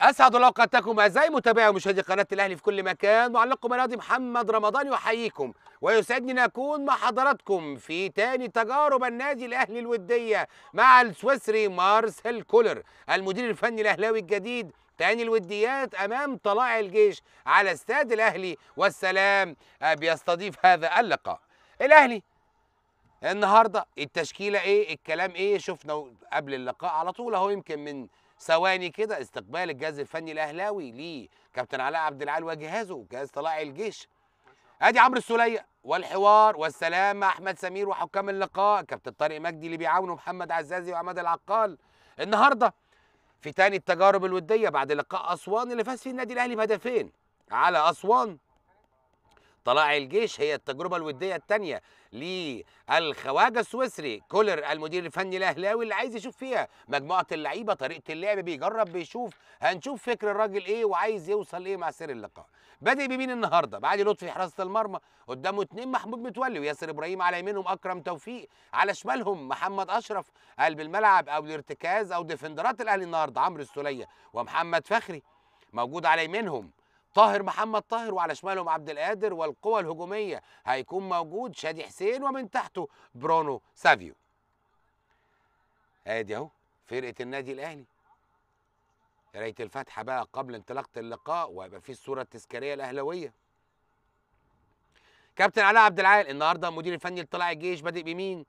اسعد الله اوقاتكم اعزائي متابعي ومشاهدي قناه الاهلي في كل مكان معلقكم الرياضي محمد رمضان يحييكم ويسعدني ان اكون مع حضراتكم في تاني تجارب النادي الاهلي الوديه مع السويسري مارسيل كولر المدير الفني الاهلاوي الجديد تاني الوديات امام طلائع الجيش على استاد الاهلي والسلام آه، بيستضيف هذا اللقاء الاهلي النهارده التشكيله ايه الكلام ايه شفنا قبل اللقاء على طول اهو يمكن من ثواني كده استقبال الجهاز الفني الاهلاوي ليه كابتن علاء عبد العال وجهازه جهاز طلائع الجيش ادي عمرو السوليه والحوار والسلام مع احمد سمير وحكام اللقاء كابتن طارق مجدي اللي بيعاونه محمد عزازي وعماد العقال النهارده في تاني التجارب الوديه بعد لقاء اسوان اللي فاز فيه النادي الاهلي بهدفين على اسوان طلائع الجيش هي التجربة الودية الثانية للخواجة السويسري كولر المدير الفني الأهلاوي اللي عايز يشوف فيها مجموعة اللعيبة طريقة اللعب بيجرب بيشوف هنشوف فكر الراجل إيه وعايز يوصل إيه مع سير اللقاء بادئ بمين النهاردة بعد لطفي حراسة المرمى قدامه اتنين محمود متولي وياسر إبراهيم على يمينهم أكرم توفيق على شمالهم محمد أشرف قلب الملعب أو الارتكاز أو ديفندرات الأهلي النهاردة عمرو السولية ومحمد فخري موجود على يمينهم طاهر محمد طاهر وعلى شمالهم عبد القادر والقوى الهجوميه هيكون موجود شادي حسين ومن تحته برونو سافيو ادي اهو فرقه النادي الاهلي قرايه الفاتحه بقى قبل انطلاقه اللقاء وهيبقى في الصوره التذكاريه الاهلاويه كابتن علاء عبد العال النهارده المدير الفني لطلع الجيش بادئ بمين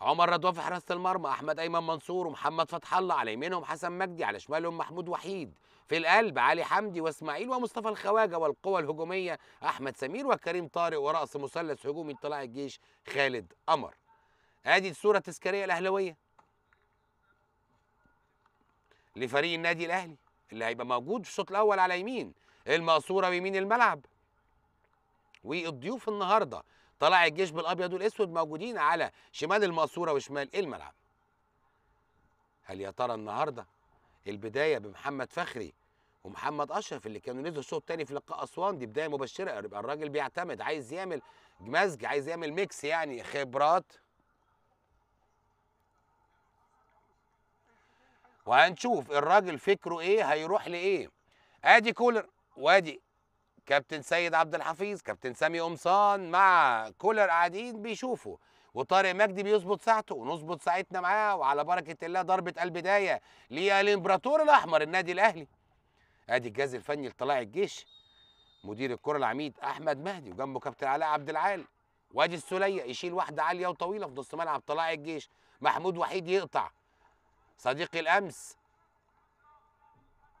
عمر رضوان في حراسه المرمى احمد ايمن منصور ومحمد فتح الله على يمينهم حسن مجدي على شمالهم محمود وحيد في القلب علي حمدي واسماعيل ومصطفى الخواجه والقوى الهجوميه احمد سمير وكريم طارق ورأس مثلث هجومي طلاع الجيش خالد قمر ادي الصوره التذكاريه الاهلاويه لفريق النادي الاهلي اللي هيبقى موجود في الشوط الاول على يمين المقصوره بيمين الملعب والضيوف النهارده طلاع الجيش بالابيض والاسود موجودين على شمال المقصوره وشمال الملعب هل يا ترى النهارده البدايه بمحمد فخري ومحمد اشرف اللي كانوا نزلوا الشوط الثاني في لقاء اسوان دي بدايه مبشره يبقى الراجل بيعتمد عايز يعمل مزج عايز يعمل ميكس يعني خبرات وهنشوف الراجل فكره ايه هيروح لايه ادي كولر وادي كابتن سيد عبد الحفيظ كابتن سامي قمصان مع كولر قاعدين بيشوفوا وطارق مجدي بيظبط ساعته ونظبط ساعتنا معاه وعلى بركه الله ضربه البدايه للامبراطور الاحمر النادي الاهلي ادي الجهاز الفني لطلاع الجيش مدير الكره العميد احمد مهدي وجنبه كابتن علاء عبد العال وادي السليه يشيل واحده عاليه وطويله في نص ملعب طلاع الجيش محمود وحيد يقطع صديقي الامس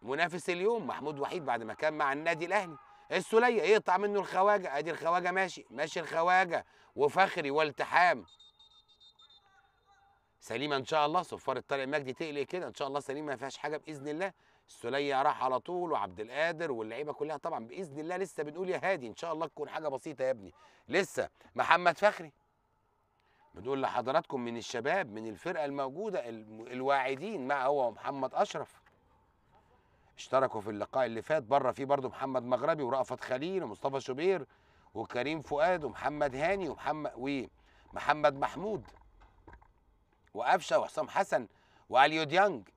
منافس اليوم محمود وحيد بعد ما كان مع النادي الاهلي السليه يقطع منه الخواجه ادي الخواجه ماشي ماشي الخواجه وفخري والتحام سليمه ان شاء الله صفاره طارق مجدي تقلق كده ان شاء الله سليمه ما فيهاش حاجه باذن الله السليه راح على طول وعبد القادر واللعيبه كلها طبعا باذن الله لسه بنقول يا هادي ان شاء الله تكون حاجه بسيطه يا ابني لسه محمد فخري بنقول لحضراتكم من الشباب من الفرقه الموجوده الواعدين مع هو محمد اشرف اشتركوا في اللقاء اللي فات بره في برضه محمد مغربي ورأفت خليل ومصطفى شوبير وكريم فؤاد ومحمد هاني ومحمد ومحمد محمود وقفشه وحسام حسن واليو ديانج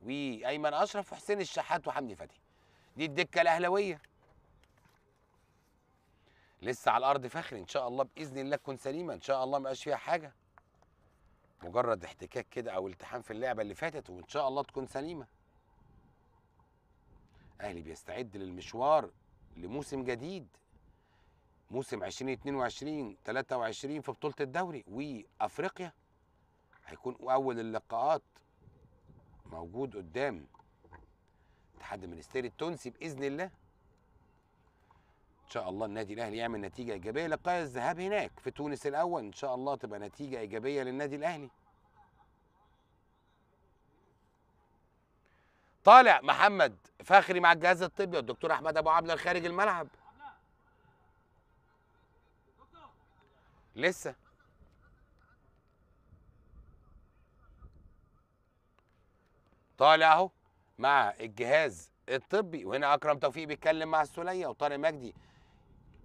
وايمن اشرف وحسين الشحات وحمدي فتحي دي الدكه الاهلاويه لسه على الارض فخري ان شاء الله باذن الله تكون سليمه ان شاء الله ما فيها حاجه مجرد احتكاك كده او التحام في اللعبه اللي فاتت وان شاء الله تكون سليمه اهلي بيستعد للمشوار لموسم جديد موسم 2022 23 في بطوله الدوري وافريقيا هيكون اول اللقاءات موجود قدام اتحاد المنستير التونسي باذن الله ان شاء الله النادي الاهلي يعمل نتيجه ايجابيه لقاء الذهاب هناك في تونس الاول ان شاء الله تبقى نتيجه ايجابيه للنادي الاهلي طالع محمد فخري مع الجهاز الطبي والدكتور احمد ابو عبله خارج الملعب لسه طالع اهو مع الجهاز الطبي وهنا اكرم توفيق بيتكلم مع السوليه وطارق مجدي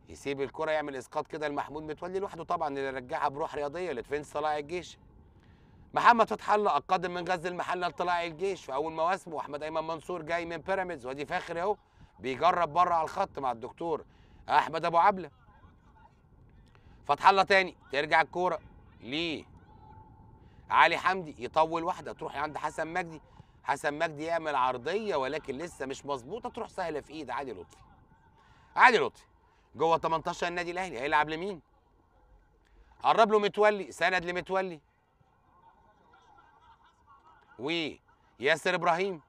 يسيب الكره يعمل اسقاط كده لمحمود متولي لوحده طبعا اللي رجعها بروح رياضيه لتفنس طلائع الجيش محمد فتح الله القادم من غزل المحله لطلاع الجيش في اول مواسمه واحمد ايمن منصور جاي من بيراميدز وادي فاخر اهو بيجرب بره على الخط مع الدكتور احمد ابو عبله فتح الله تاني ترجع الكوره ليه علي حمدي يطول واحده تروح عند حسن مجدي حسن مجدي يعمل عرضيه ولكن لسه مش مظبوطه تروح سهله في ايد عادي لطفي عادي لطفي جوه 18 النادي الاهلي هيلعب لمين قرب له متولي سند لمتولي وياسر ابراهيم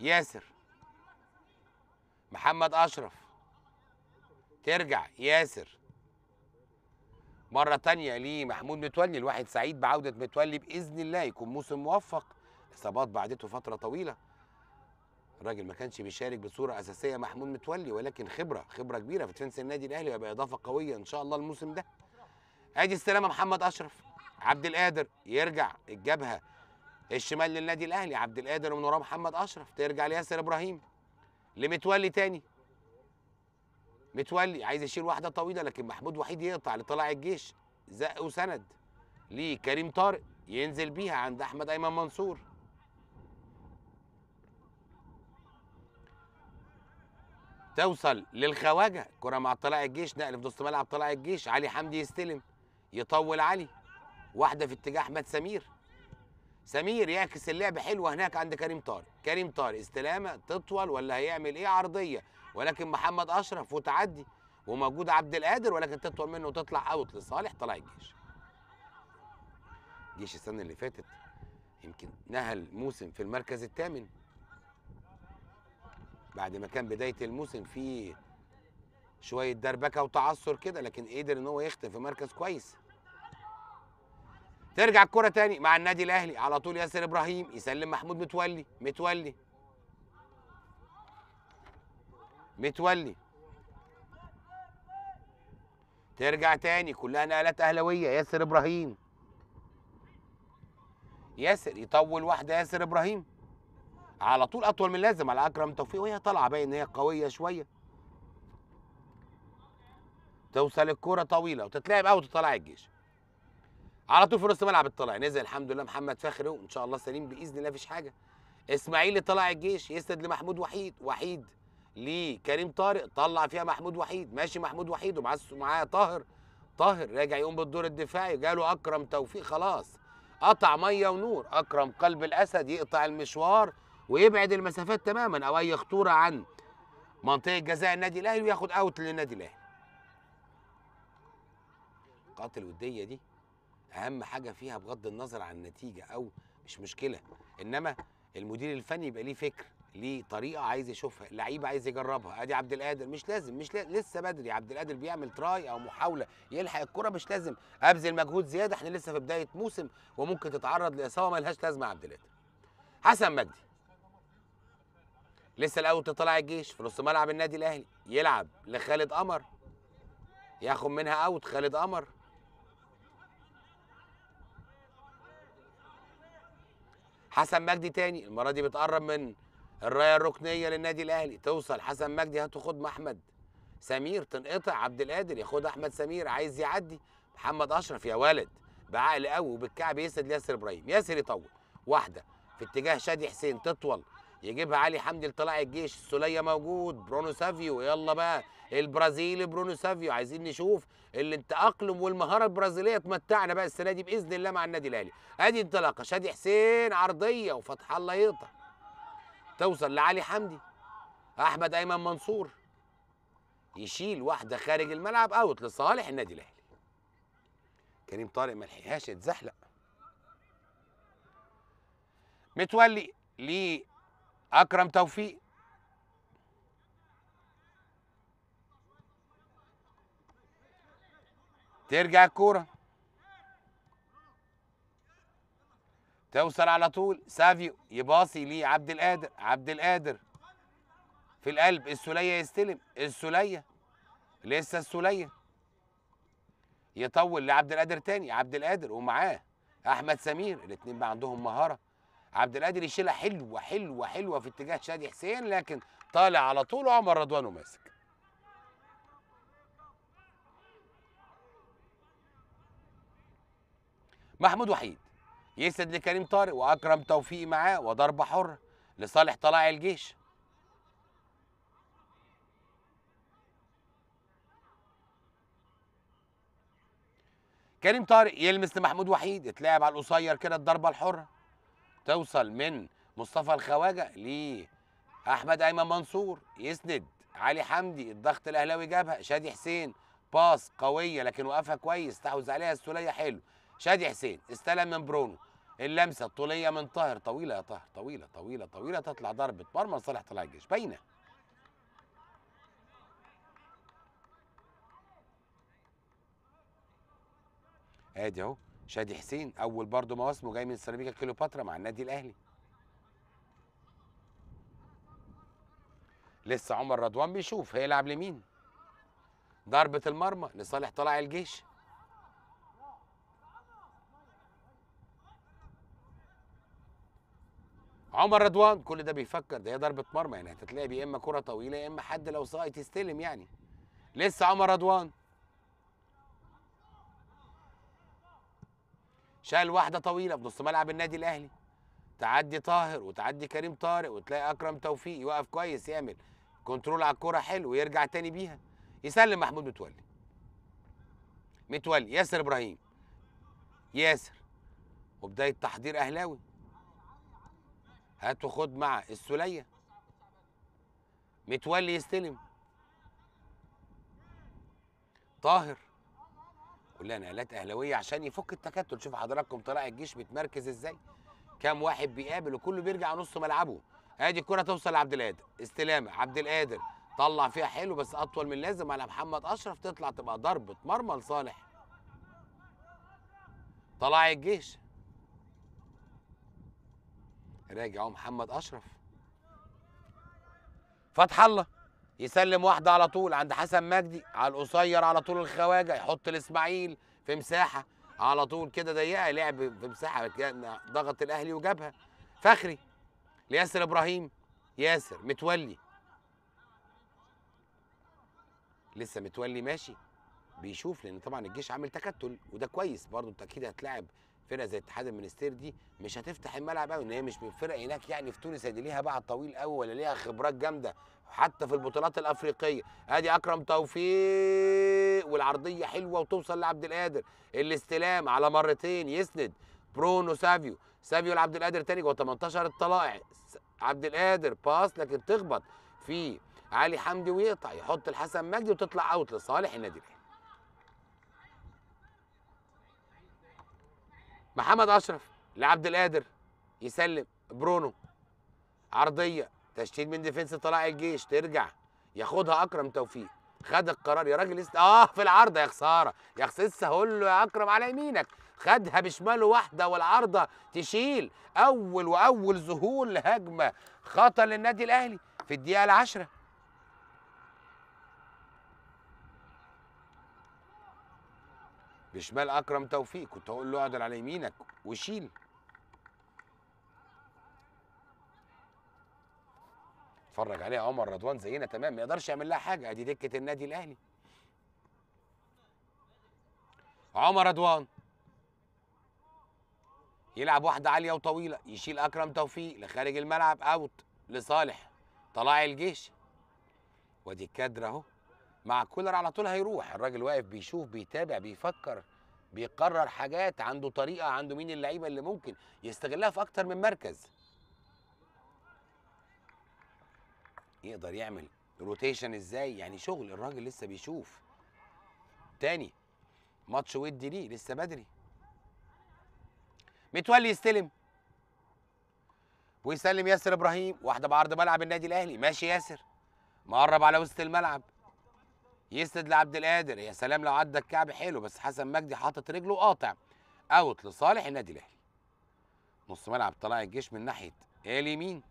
ياسر محمد اشرف ترجع ياسر مرة تانية لمحمود متولي الواحد سعيد بعودة متولي بإذن الله يكون موسم موفق إصابات بعدته فترة طويلة الراجل ما كانش بيشارك بصورة أساسية محمود متولي ولكن خبرة خبرة كبيرة في تفنس النادي الأهلي ويبقى إضافة قوية إن شاء الله الموسم ده أدي السلامة محمد أشرف عبد القادر يرجع الجبهة الشمال للنادي الأهلي عبد القادر ومن وراه محمد أشرف ترجع لياسر إبراهيم لمتولي تاني متولي عايز يشيل واحده طويله لكن محمود وحيد يقطع لطلع الجيش زق وسند ليه كريم طارق ينزل بيها عند احمد ايمن منصور توصل للخواجه كره مع طلع الجيش نقل في نص ملعب طلع الجيش علي حمدي يستلم يطول علي واحده في اتجاه احمد سمير سمير يعكس اللعب حلوه هناك عند كريم طارق كريم طارق استلامه تطول ولا هيعمل ايه عرضيه ولكن محمد اشرف وتعدي وموجود عبد القادر ولكن تطول منه وتطلع اوت لصالح طلع الجيش جيش السنه اللي فاتت يمكن نهل موسم في المركز الثامن بعد ما كان بدايه الموسم فيه شويه دربكه وتعثر كده لكن قدر ان هو يختم في مركز كويس ترجع الكرة تاني مع النادي الاهلي على طول ياسر ابراهيم يسلم محمود متولي متولي متولي ترجع تاني كلها نقلات اهلاويه ياسر ابراهيم ياسر يطول واحده ياسر ابراهيم على طول اطول من اللازم على اكرم توفيق وهي طالعه باين ان هي قويه شويه توصل الكوره طويله وتتلعب او تطلع الجيش على طول في نص الملعب الطلع نزل الحمد لله محمد فخري وان شاء الله سليم باذن الله مفيش حاجه اسماعيل طلع الجيش يسند لمحمود وحيد وحيد لكريم طارق طلع فيها محمود وحيد ماشي محمود وحيد ومعاه طاهر طاهر راجع يقوم بالدور الدفاعي جاله اكرم توفيق خلاص قطع ميه ونور اكرم قلب الاسد يقطع المشوار ويبعد المسافات تماما او اي خطوره عن منطقه جزاء النادي الاهلي وياخد اوت للنادي الاهلي النقاط الوديه دي اهم حاجه فيها بغض النظر عن النتيجه او مش مشكله انما المدير الفني يبقى ليه فكر ليه طريقه عايز يشوفها لعيب عايز يجربها ادي عبد القادر مش لازم مش لازم. لسه بدري عبد القادر بيعمل تراي او محاوله يلحق الكره مش لازم ابذل مجهود زياده احنا لسه في بدايه موسم وممكن تتعرض لاصابه ملهاش لازمه عبد القادر حسن مجدي لسه الاول تطلع الجيش في نص ملعب النادي الاهلي يلعب لخالد قمر ياخد منها اوت خالد قمر حسن مجدي تاني المره دي بتقرب من الرايه الركنيه للنادي الاهلي توصل حسن مجدي هاتوا خد احمد سمير تنقطع عبد القادر ياخد احمد سمير عايز يعدي محمد اشرف يا ولد بعقل قوي وبالكعب يسد ياسر ابراهيم ياسر يطول واحده في اتجاه شادي حسين تطول يجيبها علي حمدي لطلاع الجيش السوليه موجود برونو سافيو يلا بقى البرازيلي برونو سافيو عايزين نشوف اللي التاقلم والمهاره البرازيليه تمتعنا بقى السنه دي باذن الله مع النادي الاهلي ادي انطلاقه شادي حسين عرضيه وفتح الله يقطع توصل لعلي حمدي احمد ايمن منصور يشيل واحده خارج الملعب اوت لصالح النادي الاهلي كريم طارق ما لحقهاش يتزحلق متولي لاكرم اكرم توفيق ترجع الكوره توصل على طول سافيو يباصي لعبد القادر عبد القادر في القلب السوليه يستلم السوليه لسه السوليه يطول لعبد القادر تاني عبد القادر ومعاه احمد سمير الاثنين بقى عندهم مهاره عبد القادر يشيلها حلوه حلوه حلوه في اتجاه شادي حسين لكن طالع على طول عمر رضوان وماسك محمود وحيد يسد لكريم طارق واكرم توفيق معاه وضربه حره لصالح طلائع الجيش كريم طارق يلمس لمحمود وحيد اتلعب على القصير كده الضربه الحره توصل من مصطفى الخواجه لاحمد ايمن منصور يسند علي حمدي الضغط الاهلاوي جابها شادي حسين باس قويه لكن وقفها كويس استحوذ عليها السوليه حلو شادي حسين استلم من برونو اللمسه الطوليه من طاهر طويله يا طاهر طويله طويله طويله تطلع ضربه مرمى لصالح طلع الجيش باينه ادي اهو شادي حسين اول برضه مواسمه جاي من سيراميكا كليوباترا مع النادي الاهلي لسه عمر رضوان بيشوف هيلعب لمين ضربه المرمى لصالح طلع الجيش عمر رضوان كل ده بيفكر ده هي ضربه مرمى يعني هتتلعب يا اما كره طويله يا اما حد لو ساقط يستلم يعني لسه عمر رضوان شال واحده طويله في نص ملعب النادي الاهلي تعدي طاهر وتعدي كريم طارق وتلاقي اكرم توفيق يوقف كويس يعمل كنترول على الكوره حلو ويرجع تاني بيها يسلم محمود متولي متولي ياسر ابراهيم ياسر وبدايه تحضير اهلاوي هات وخد مع السليه متولي يستلم طاهر كلها نقلات اهلاويه عشان يفك التكتل شوف حضراتكم طلع الجيش بيتمركز ازاي كام واحد بيقابل وكله بيرجع نص ملعبه ادي الكره توصل لعبد القادر استلامه عبد القادر طلع فيها حلو بس اطول من لازم على محمد اشرف تطلع تبقى ضربه مرمى لصالح طلع الجيش راجع اهو محمد اشرف فتح الله يسلم واحده على طول عند حسن مجدي على القصير على طول الخواجه يحط الاسماعيل في مساحه على طول كده ضيقه لعب في مساحه ضغط الاهلي وجابها فخري لياسر ابراهيم ياسر متولي لسه متولي ماشي بيشوف لان طبعا الجيش عامل تكتل وده كويس برضو انت اكيد هتلاعب فرقه زي اتحاد المنستير دي مش هتفتح الملعب قوي ان هي مش من الفرق هناك يعني في تونس دي ليها بعد طويل قوي ولا ليها خبرات جامده حتى في البطولات الافريقيه ادي اكرم توفيق والعرضيه حلوه وتوصل لعبد القادر الاستلام على مرتين يسند برونو سافيو سافيو لعبد القادر تاني جوه 18 الطلائع عبد القادر باس لكن تخبط في علي حمدي ويقطع يحط الحسن مجدي وتطلع اوت لصالح النادي الاهلي محمد اشرف لعبد القادر يسلم برونو عرضيه تشتيت من ديفنس طلائع الجيش ترجع ياخدها اكرم توفيق خد القرار يا راجل است... اه في العارضه يا خساره يا خساره اقول له يا اكرم على يمينك خدها بشماله واحده والعارضه تشيل اول واول ظهور لهجمه خطر للنادي الاهلي في الدقيقه العاشره لشمال اكرم توفيق كنت هقول له اعدل على يمينك وشيل اتفرج عليها عمر رضوان زينا تمام ما يقدرش يعمل لها حاجه ادي دكه النادي الاهلي عمر رضوان يلعب واحده عاليه وطويله يشيل اكرم توفيق لخارج الملعب اوت لصالح طلاع الجيش وادي الكادر اهو مع كولر على طول هيروح الراجل واقف بيشوف بيتابع بيفكر بيقرر حاجات عنده طريقه عنده مين اللعيبه اللي ممكن يستغلها في اكتر من مركز يقدر يعمل روتيشن ازاي يعني شغل الراجل لسه بيشوف تاني ماتش ودي ليه لسه بدري متولي يستلم ويسلم ياسر ابراهيم واحده بعرض ملعب النادي الاهلي ماشي ياسر مقرب على وسط الملعب يسند لعبد القادر يا سلام لو عدى الكعب حلو بس حسن مجدي حاطط رجله قاطع اوت لصالح النادي الاهلي نص ملعب طلع الجيش من ناحيه اليمين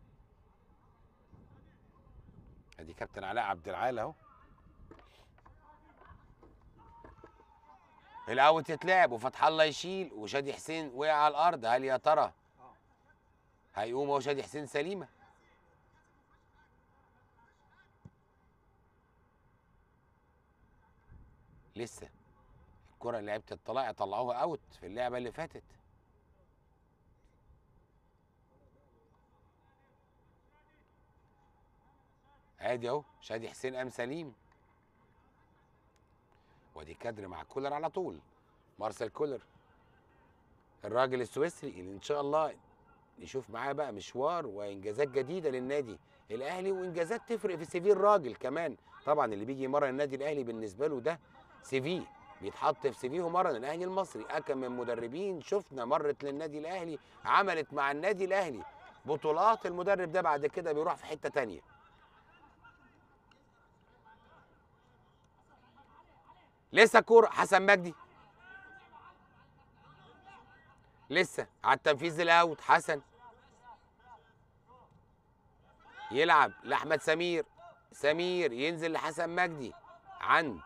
ادي كابتن علاء عبد العال اهو الاوت يتلعب وفتح الله يشيل وشادي حسين وقع على الارض هل يا ترى هيقوم هو شادي حسين سليمه لسه الكرة اللي لعبت الطلاق طلعوها اوت في اللعبة اللي فاتت ادي اهو شادي حسين ام سليم ودي كادر مع كولر على طول مارسيل كولر الراجل السويسري اللي ان شاء الله نشوف معاه بقى مشوار وانجازات جديده للنادي الاهلي وانجازات تفرق في سيفير الراجل كمان طبعا اللي بيجي مره النادي الاهلي بالنسبه له ده سي في بيتحط في سي في مرن الاهلي المصري اكم من مدربين شفنا مرت للنادي الاهلي عملت مع النادي الاهلي بطولات المدرب ده بعد كده بيروح في حته ثانيه لسه كوره حسن مجدي لسه على التنفيذ الاوت حسن يلعب لاحمد سمير سمير ينزل لحسن مجدي عند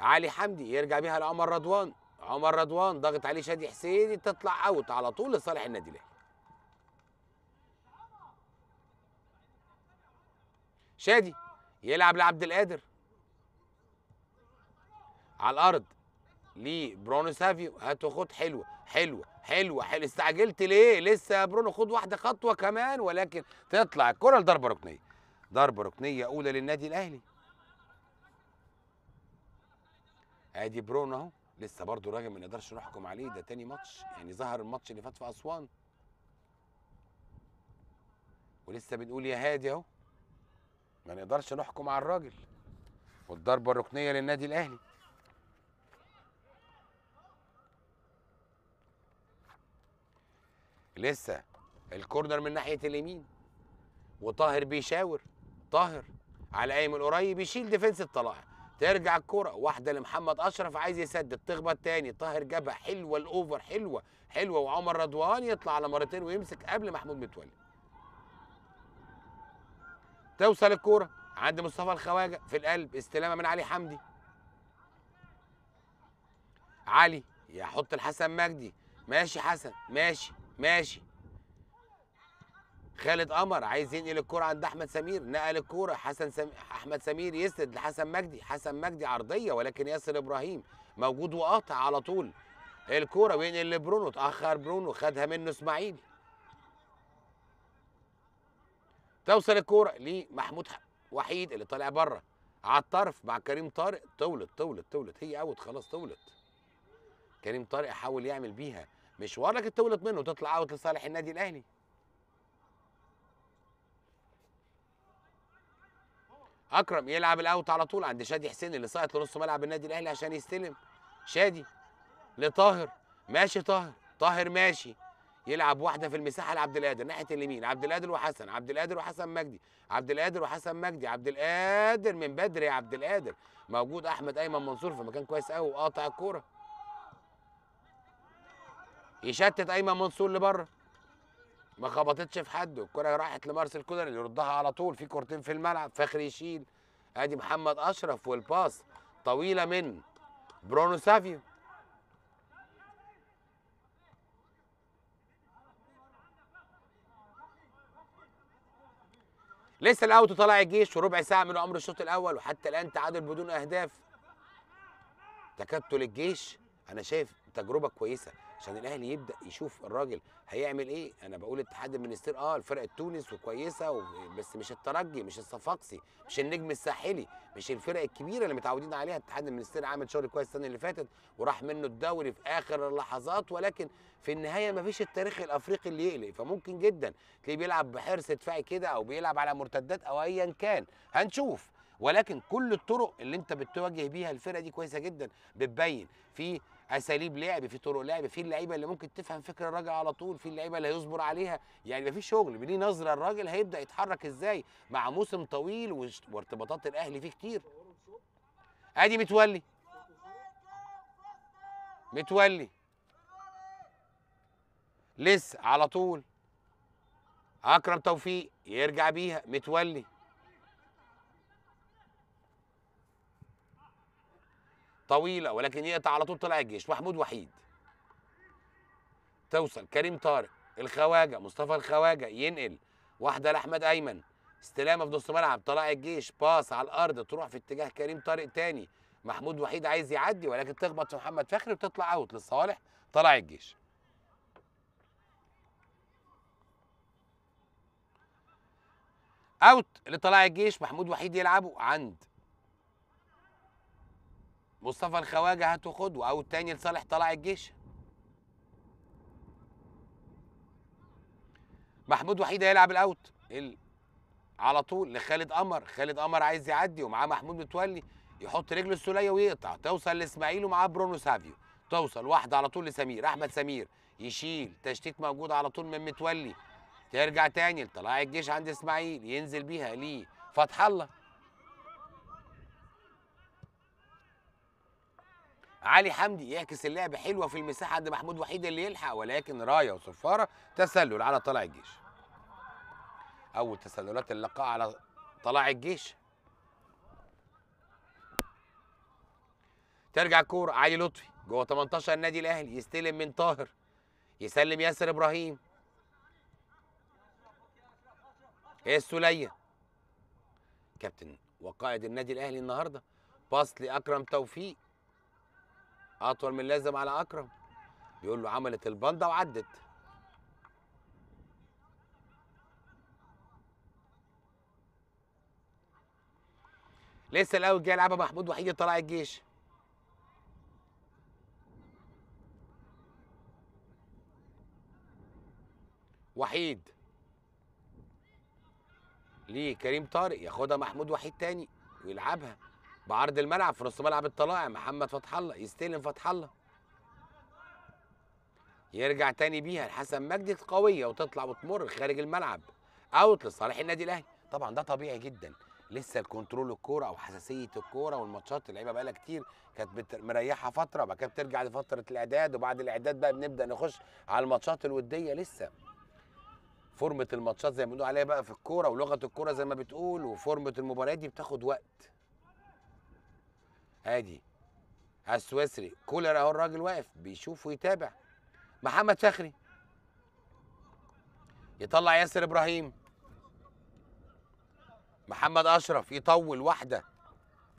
علي حمدي يرجع بيها لعمر رضوان عمر رضوان ضغط عليه شادي حسيني تطلع اوت على طول لصالح النادي الاهلي شادي يلعب لعبد القادر على الارض لبرونو سافيو هات وخد حلوه حلوه حلوه حلو استعجلت ليه لسه يا برونو خد واحده خطوه كمان ولكن تطلع الكره لضربه ركنيه ضربه ركنيه اولى للنادي الاهلي ادي برونو اهو لسه برضه راجل ما نقدرش نحكم عليه ده تاني ماتش يعني ظهر الماتش اللي فات في اسوان ولسه بنقول يا هادي اهو ما نقدرش نحكم على الراجل والضربه الركنيه للنادي الاهلي لسه الكورنر من ناحيه اليمين وطاهر بيشاور طاهر على ايمن القريب يشيل ديفنس الطلائع ترجع الكرة واحدة لمحمد أشرف عايز يسدد تخبط تاني طاهر جبهة حلوة الأوفر حلوة حلوة وعمر رضوان يطلع على مرتين ويمسك قبل محمود متولي توصل الكرة عند مصطفى الخواجة في القلب استلامة من علي حمدي علي يحط الحسن مجدي ماشي حسن ماشي ماشي خالد قمر عايز ينقل الكوره عند احمد سمير نقل الكوره حسن سم... احمد سمير يسند لحسن مجدي حسن مجدي عرضيه ولكن ياسر ابراهيم موجود وقاطع على طول الكوره بينقل لبرونو تاخر برونو خدها منه اسماعيل توصل الكوره لمحمود وحيد اللي طالع بره على الطرف مع كريم طارق طولت طولت طولت هي اوت خلاص طولت كريم طارق حاول يعمل بيها مش لكن طولت منه تطلع اوت لصالح النادي الاهلي اكرم يلعب الاوت على طول عند شادي حسين اللي سقط لنص ملعب النادي الاهلي عشان يستلم شادي لطاهر ماشي طاهر طاهر ماشي يلعب واحده في المساحه لعبد القادر ناحيه اليمين عبد القادر وحسن عبد القادر وحسن مجدي عبد القادر وحسن مجدي عبد القادر من بدري يا عبد القادر موجود احمد ايمن منصور في مكان كويس قوي وقاطع الكوره يشتت ايمن منصور لبره ما خبطتش في حد الكره راحت لمارسيل كولر اللي يردها على طول في كورتين في الملعب فخر يشيل ادي محمد اشرف والباس طويله من برونو سافيو لسه الاوت طالع الجيش وربع ساعه من عمر الشوط الاول وحتى الان تعادل بدون اهداف تكتل الجيش انا شايف تجربه كويسه عشان الاهلي يبدا يشوف الراجل هيعمل ايه انا بقول اتحاد المنستير اه الفرقه التونس وكويسه و... بس مش الترجي مش الصفاقسي مش النجم الساحلي مش الفرق الكبيره اللي متعودين عليها اتحاد المنستير عامل شغل كويس السنه اللي فاتت وراح منه الدوري في اخر اللحظات ولكن في النهايه ما فيش التاريخ الافريقي اللي يقلق فممكن جدا تلاقيه بيلعب بحرص دفاعي كده او بيلعب على مرتدات او ايا كان هنشوف ولكن كل الطرق اللي انت بتواجه بيها الفرقه دي كويسه جدا بتبين في اساليب لعب في طرق لعب في اللعيبه اللي ممكن تفهم فكر الراجل على طول في اللعيبه اللي هيصبر عليها يعني مفيش شغل ليه نظره الراجل هيبدا يتحرك ازاي مع موسم طويل وارتباطات الاهلي فيه كتير ادي متولي متولي لسه على طول اكرم توفيق يرجع بيها متولي طويله ولكن هي على طول طلع الجيش محمود وحيد توصل كريم طارق الخواجه مصطفى الخواجه ينقل واحده لاحمد ايمن استلامه في نص ملعب طلع الجيش باص على الارض تروح في اتجاه كريم طارق تاني محمود وحيد عايز يعدي ولكن تخبط في محمد فخري وتطلع اوت للصالح طلع الجيش اوت طلع الجيش محمود وحيد يلعبه عند مصطفى الخواجه هاته خدوه او التاني لصالح طلع الجيش محمود وحيد هيلعب الاوت على طول لخالد قمر خالد قمر عايز يعدي ومعاه محمود متولي يحط رجله السوليه ويقطع توصل لاسماعيل ومعاه برونو سافيو توصل واحده على طول لسمير احمد سمير يشيل تشتيت موجود على طول من متولي ترجع تاني لطلائع الجيش عند اسماعيل ينزل بيها ليه فتح الله علي حمدي يعكس اللعب حلوه في المساحه عند محمود وحيد اللي يلحق ولكن رايه وصفاره تسلل على طلع الجيش اول تسللات اللقاء على طلع الجيش ترجع كورة علي لطفي جوه 18 النادي الاهلي يستلم من طاهر يسلم ياسر ابراهيم إيه السوليه كابتن وقائد النادي الاهلي النهارده باص لاكرم توفيق اطول من لازم على اكرم بيقول له عملت الباندا وعدت لسه الاول جاي يلعبها محمود وحيد طلع الجيش وحيد ليه كريم طارق ياخدها محمود وحيد تاني ويلعبها بعرض الملعب في نص ملعب الطلائع محمد فتح الله يستلم فتح الله يرجع تاني بيها لحسن مجدي قويه وتطلع وتمر خارج الملعب اوت لصالح النادي الاهلي طبعا ده طبيعي جدا لسه الكنترول الكوره او حساسيه الكوره والماتشات اللعيبه بقى لها كتير كانت مريحه فتره وبعد كده بترجع لفتره الاعداد وبعد الاعداد بقى بنبدا نخش على الماتشات الوديه لسه فورمه الماتشات زي ما بنقول عليها بقى في الكوره ولغه الكوره زي ما بتقول وفورمه المباريات دي بتاخد وقت ادي السويسري كولر اهو الراجل واقف بيشوف ويتابع محمد فخري يطلع ياسر ابراهيم محمد اشرف يطول واحده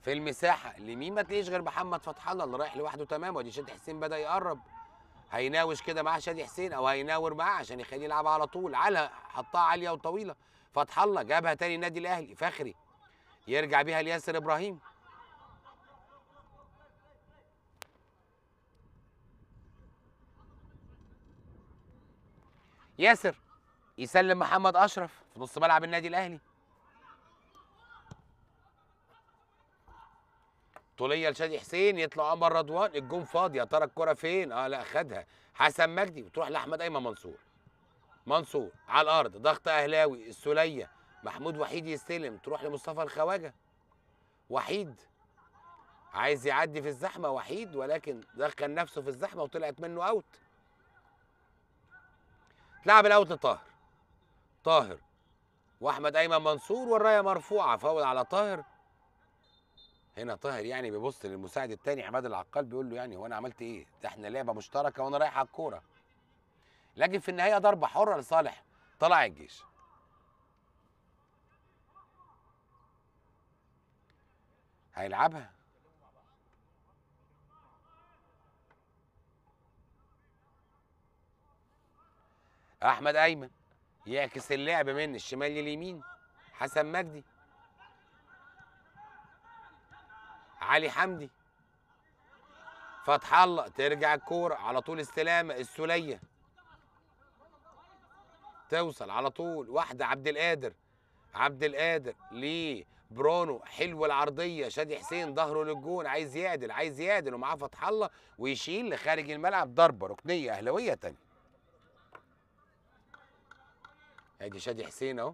في المساحه لمين ما تلاقيش غير محمد فتح الله اللي رايح لوحده تمام وادي شادي حسين بدا يقرب هيناوش كده معاه شادي حسين او هيناور معاه عشان يخليه يلعب على طول على حطها عاليه وطويله فتح الله جابها تاني النادي الاهلي فخري يرجع بيها لياسر ابراهيم ياسر يسلم محمد اشرف في نص ملعب النادي الاهلي طوليه لشادي حسين يطلع عمر رضوان الجون فاضي يا ترى الكره فين اه لا خدها حسن مجدي وتروح لاحمد ايمن منصور منصور على الارض ضغط اهلاوي السوليه محمود وحيد يستلم تروح لمصطفى الخواجه وحيد عايز يعدي في الزحمه وحيد ولكن دخل نفسه في الزحمه وطلعت منه اوت اتلعب الاوت لطاهر طاهر واحمد ايمن منصور والرايه مرفوعه فاول على طاهر هنا طاهر يعني بيبص للمساعد الثاني عماد العقال بيقول له يعني هو انا عملت ايه؟ ده احنا لعبه مشتركه وانا رايح على الكوره. لكن في النهايه ضربه حره لصالح طلع الجيش. هيلعبها احمد ايمن يعكس اللعب من الشمال لليمين حسن مجدي علي حمدي فتح الله ترجع الكوره على طول استلامه السوليه توصل على طول واحده عبد القادر عبد القادر ليه برونو حلو العرضيه شادي حسين ظهره للجون عايز يعدل عايز يعدل ومعاه فتح الله ويشيل لخارج الملعب ضربه ركنيه اهلاويه تانيه ادي شادي حسين اهو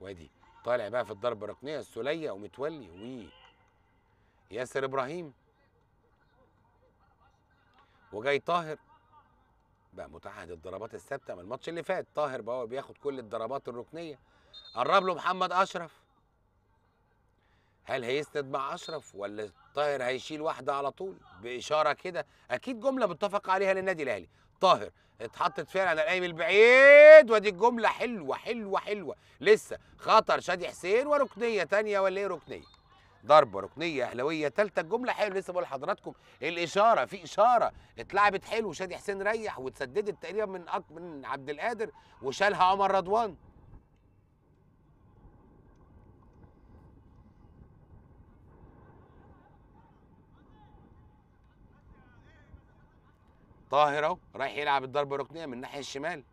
وادي طالع بقى في الضربه الركنيه السوليه ومتولي وي ياسر ابراهيم وجاي طاهر بقى متعهد الضربات الثابته من الماتش اللي فات طاهر بقى بياخد كل الضربات الركنيه قرب له محمد اشرف هل هيسند مع اشرف ولا طاهر هيشيل واحده على طول باشاره كده اكيد جمله متفق عليها للنادي الاهلي طاهر اتحطت فعلا القايم البعيد ودي الجمله حلوه حلوه حلوه لسه خطر شادي حسين وركنيه ثانيه ولا ايه ركنيه ضربه ركنيه اهلاويه ثالثه الجمله حلوه لسه بقول لحضراتكم الاشاره في اشاره اتلعبت حلو شادي حسين ريح وتسددت تقريبا من من عبد القادر وشالها عمر رضوان طاهر اهو رايح يلعب الضربه الركنيه من الناحيه الشمال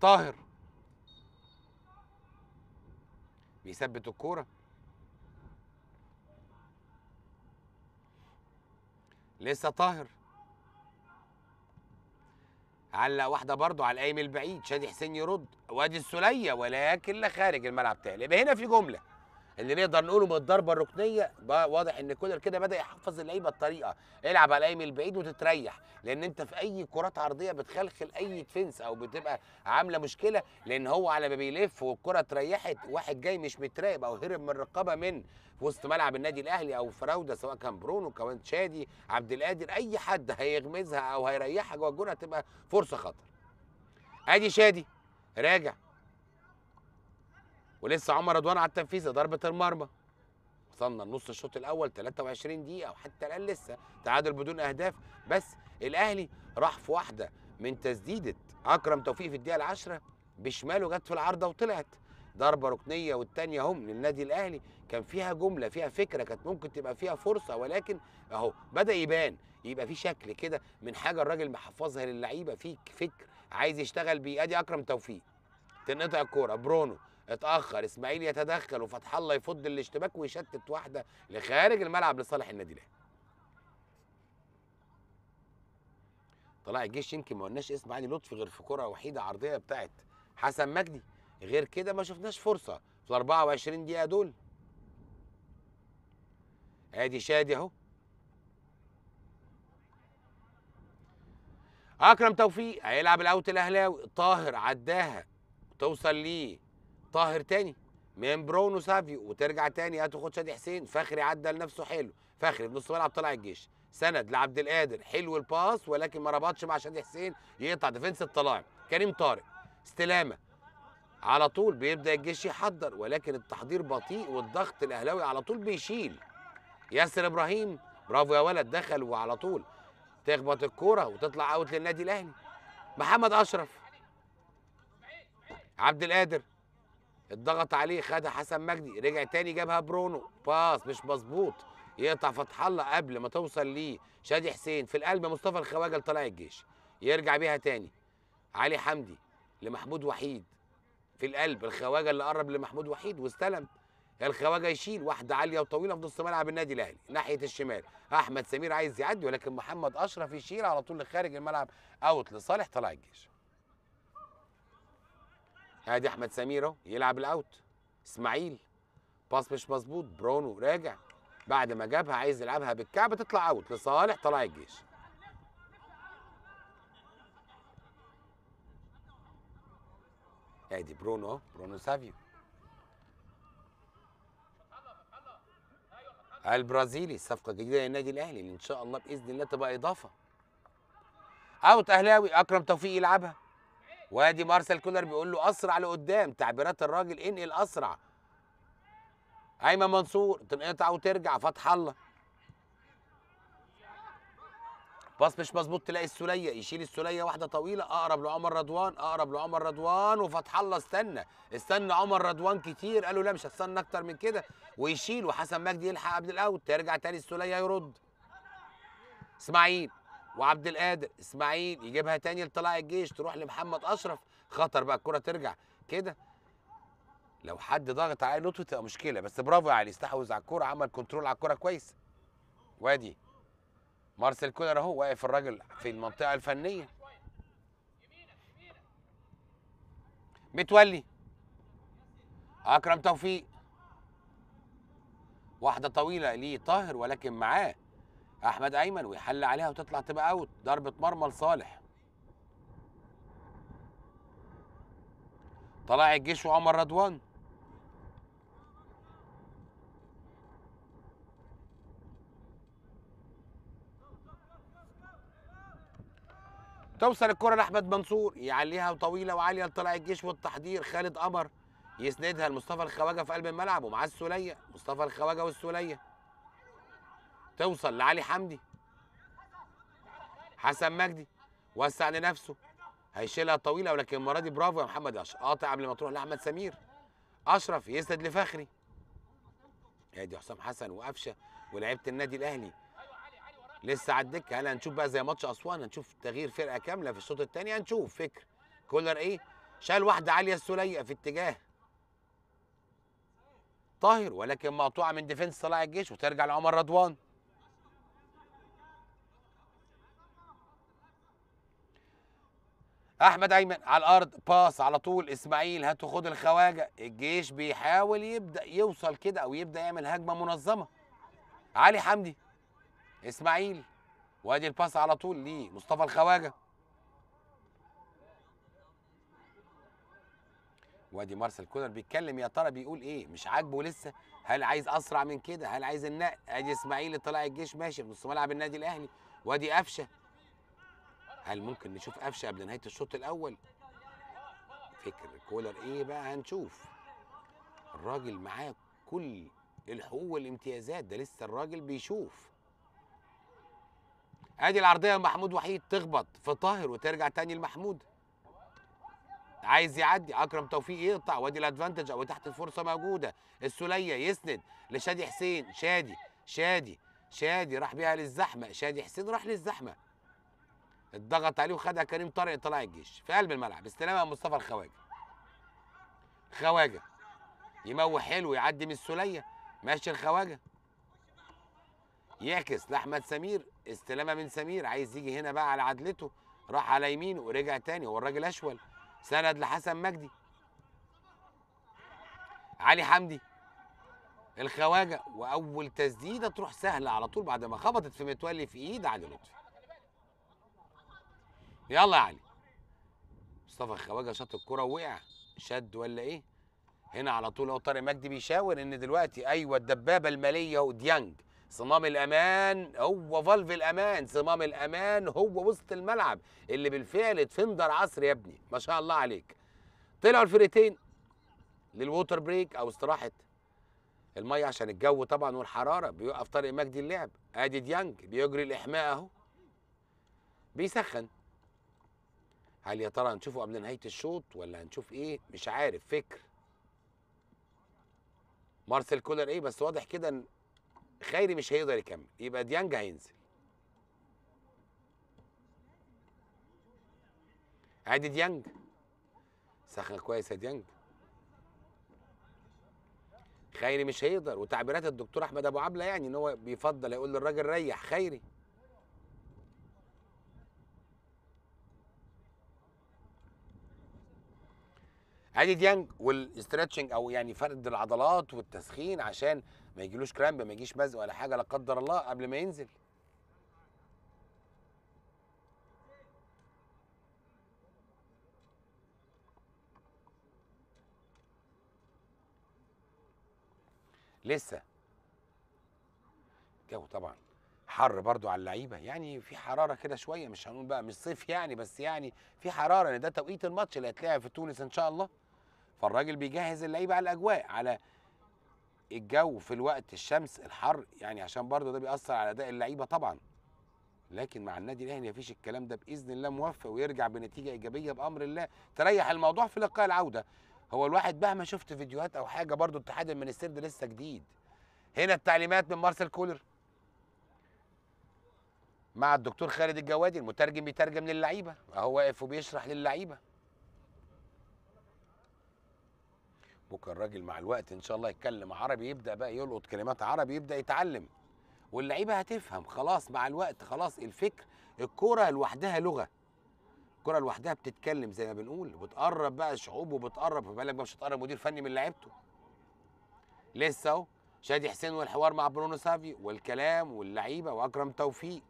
طاهر بيثبت الكوره لسه طاهر علق واحده برضه على القايم البعيد شادي حسين يرد وادي السليه ولكن لا خارج الملعب تقلب هنا في جمله اللي نقدر نقوله من الضربه الركنيه واضح ان كولر كده بدا يحفظ اللعيبه الطريقه العب على الايم البعيد وتتريح لان انت في اي كرات عرضيه بتخلخل اي ديفنس او بتبقى عامله مشكله لان هو على ما بيلف والكره اتريحت واحد جاي مش متراقب او هرب من الرقابه من وسط ملعب النادي الاهلي او فراوده سواء كان برونو كمان شادي عبد القادر اي حد هيغمزها او هيريحها جوه الجون هتبقى فرصه خطر ادي شادي راجع ولسه عمر رضوان على التنفيذ ضربه المرمى وصلنا لنص الشوط الاول 23 دقيقه وحتى الان لسه تعادل بدون اهداف بس الاهلي راح في واحده من تسديده اكرم توفيق في الدقيقه العاشره بشماله جت في العارضه وطلعت ضربه ركنيه والثانيه هم للنادي الاهلي كان فيها جمله فيها فكره كانت ممكن تبقى فيها فرصه ولكن اهو بدا يبان يبقى في شكل كده من حاجه الراجل محفظها للعيبه في فكر عايز يشتغل بيه ادي اكرم توفيق تنقطع الكوره برونو اتاخر اسماعيل يتدخل وفتح الله يفض الاشتباك ويشتت واحده لخارج الملعب لصالح النادي الاهلي طلع الجيش يمكن ما قلناش اسم علي لطفي غير في كره وحيده عرضيه بتاعت حسن مجدي غير كده ما شفناش فرصه في ال 24 دقيقه دول ادي شادي اهو اكرم توفيق هيلعب الاوت الاهلاوي طاهر عداها توصل ليه طاهر تاني من برونو سافيو وترجع تاني هتاخد شادي حسين فخري عدى لنفسه حلو فخري في نص ملعب طلع الجيش سند لعبد القادر حلو الباس ولكن ما ربطش مع شادي حسين يقطع ديفنس الطلاعي كريم طارق استلامه على طول بيبدا الجيش يحضر ولكن التحضير بطيء والضغط الاهلاوي على طول بيشيل ياسر ابراهيم برافو يا ولد دخل وعلى طول تخبط الكوره وتطلع اوت للنادي الاهلي محمد اشرف عبد القادر اتضغط عليه خدها حسن مجدي رجع تاني جابها برونو باس مش مظبوط يقطع فتح الله قبل ما توصل ليه شادي حسين في القلب مصطفى الخواجه لطلع الجيش يرجع بيها تاني علي حمدي لمحمود وحيد في القلب الخواجه اللي قرب لمحمود وحيد واستلم الخواجه يشيل واحده عاليه وطويله في نص ملعب النادي الاهلي ناحيه الشمال احمد سمير عايز يعدي ولكن محمد اشرف يشيل على طول لخارج الملعب اوت لصالح طلع الجيش هادي احمد سمير اهو يلعب الاوت اسماعيل باص مش مظبوط برونو راجع بعد ما جابها عايز يلعبها بالكعبه تطلع اوت لصالح طلع الجيش ادي برونو اهو برونو سافيو البرازيلي الصفقه الجديده للنادي الاهلي اللي ان شاء الله باذن الله تبقى اضافه اوت اهلاوي اكرم توفيق يلعبها وادي مارسل كولر بيقول له اسرع لقدام تعبيرات الراجل انقل اسرع ايمن منصور تنقطع وترجع فتح الله باص مش مظبوط تلاقي السوليه يشيل السوليه واحده طويله اقرب لعمر رضوان اقرب لعمر رضوان وفتح الله استنى استنى عمر رضوان كتير قالوا لا مش هستنى اكتر من كده ويشيل وحسن مجدي يلحق قبل الاوت ترجع تاني السوليه يرد اسماعيل وعبد القادر اسماعيل يجيبها تاني لطلاع الجيش تروح لمحمد اشرف خطر بقى الكره ترجع كده لو حد ضغط عليه لطفي تبقى مشكله بس برافو يا علي استحوذ على الكوره عمل كنترول على الكوره كويس وادي مارسيل كولر اهو واقف الراجل في المنطقه الفنيه متولي اكرم توفيق واحده طويله ليه طاهر ولكن معاه احمد ايمن ويحل عليها وتطلع تبقى اوت ضربه مرمى لصالح طلع الجيش وعمر رضوان توصل الكره لاحمد منصور يعليها وطويله وعاليه لطلع الجيش والتحضير خالد قمر يسندها لمصطفى الخواجه في قلب الملعب ومعاه السوليه مصطفى الخواجه والسوليه توصل لعلي حمدي حسن مجدي وسع لنفسه هيشيلها طويله ولكن المره دي برافو يا محمد اشرف قاطع قبل ما تروح لاحمد سمير اشرف يسند لفخري ادي حسام حسن وقفشه ولاعيبه النادي الاهلي لسه على الدكه هل هنشوف بقى زي ماتش اسوان هنشوف تغيير فرقه كامله في الشوط الثاني هنشوف فكر كولر ايه شال واحده عاليه السليه في اتجاه طاهر ولكن مقطوعه من ديفنس صلاح الجيش وترجع لعمر رضوان احمد ايمن على الارض باس على طول اسماعيل هاتوا خد الخواجه الجيش بيحاول يبدا يوصل كده او يبدا يعمل هجمه منظمه علي حمدي اسماعيل وادي الباس على طول ليه مصطفى الخواجه وادي مارسيل كولر بيتكلم يا ترى بيقول ايه مش عاجبه لسه هل عايز اسرع من كده هل عايز النقل ادي اسماعيل طلع الجيش ماشي في نص ملعب النادي الاهلي وادي قفشه هل ممكن نشوف قفشه قبل نهايه الشوط الاول فكر كولر ايه بقى هنشوف الراجل معاه كل الحقوق والامتيازات ده لسه الراجل بيشوف ادي العرضيه لمحمود وحيد تخبط في طاهر وترجع تاني لمحمود عايز يعدي اكرم توفيق يقطع وادي الادفانتج او تحت الفرصه موجوده السوليه يسند لشادي حسين شادي شادي شادي راح بيها للزحمه شادي حسين راح للزحمه اتضغط عليه وخدها كريم طارق طلع الجيش في قلب الملعب استلامها مصطفى الخواجه خواجه يموه حلو يعدي من السوليه ماشي الخواجه يعكس لاحمد سمير استلامها من سمير عايز يجي هنا بقى على عدلته راح على يمينه ورجع تاني هو الراجل اشول سند لحسن مجدي علي حمدي الخواجه واول تسديده تروح سهله على طول بعد ما خبطت في متولي في ايد علي لطفي يلا يا علي مصطفى خواجه شاط الكره وقع شد ولا ايه هنا على طول اهو طارق مجدي بيشاور ان دلوقتي ايوه الدبابه الماليه اهو ديانج صمام الامان هو فالف الامان صمام الامان هو وسط الملعب اللي بالفعل تفندر عصر يا ابني ما شاء الله عليك طلعوا الفرقتين للووتر بريك او استراحه الميه عشان الجو طبعا والحراره بيوقف طارق مجدي اللعب ادي ديانج بيجري الاحماء اهو بيسخن هل يا ترى هنشوفه قبل نهايه الشوط ولا هنشوف ايه مش عارف فكر مارسيل كولر ايه بس واضح كده ان خيري مش هيقدر يكمل يبقى ديانج هينزل عادي ديانج سخنه كويسه ديانج خيري مش هيقدر وتعبيرات الدكتور احمد ابو عبله يعني ان هو بيفضل هيقول للراجل ريح خيري هادي ديانج والاسترتشنج او يعني فرد العضلات والتسخين عشان ما يجيلوش كرامب ما يجيش مزق ولا حاجه لا قدر الله قبل ما ينزل لسه جو طبعا حر برضو على اللعيبه يعني في حراره كده شويه مش هنقول بقى مش صيف يعني بس يعني في حراره ان ده توقيت الماتش اللي هيتلعب في تونس ان شاء الله فالراجل بيجهز اللعيبه على الاجواء على الجو في الوقت الشمس الحر يعني عشان برضه ده بيأثر على اداء اللعيبه طبعا لكن مع النادي الاهلي مفيش الكلام ده باذن الله موفق ويرجع بنتيجه ايجابيه بامر الله تريح الموضوع في لقاء العوده هو الواحد مهما شفت فيديوهات او حاجه برضه اتحاد المنستير ده لسه جديد هنا التعليمات من مارسيل كولر مع الدكتور خالد الجوادي المترجم بيترجم للعيبه اهو واقف وبيشرح للعيبه بكره الراجل مع الوقت ان شاء الله يتكلم عربي يبدا بقى يلقط كلمات عربي يبدا يتعلم واللعيبه هتفهم خلاص مع الوقت خلاص الفكر الكوره لوحدها لغه الكوره لوحدها بتتكلم زي ما بنقول وبتقرب بقى شعوب وبتقرب فما بالك بقى مش هتقرب مدير فني من لعيبته لسه اهو شادي حسين والحوار مع برونو سافي والكلام واللعيبه واكرم توفيق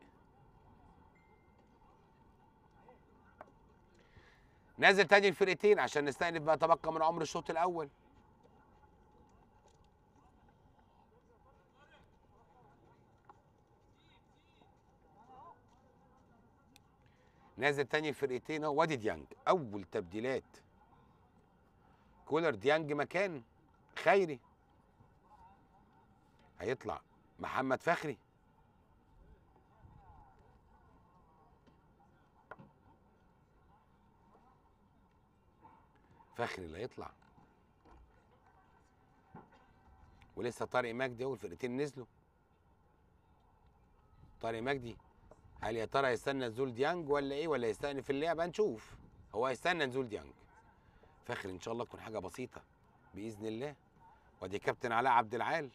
نازل تاني الفرقتين عشان نستأنف ما تبقى من عمر الشوط الاول نازل تاني الفرقتين اهو وادي ديانج اول تبديلات كولر ديانج مكان خيري هيطلع محمد فخري فخري اللي هيطلع ولسه طارق مجدي اهو الفرقتين نزلوا طارق مجدي هل يا ترى هيستنى نزول ديانج ولا ايه ولا يستأنف اللعبه نشوف هو هيستنى نزول ديانج فاخر ان شاء الله تكون حاجه بسيطه باذن الله وادي كابتن علاء عبد العال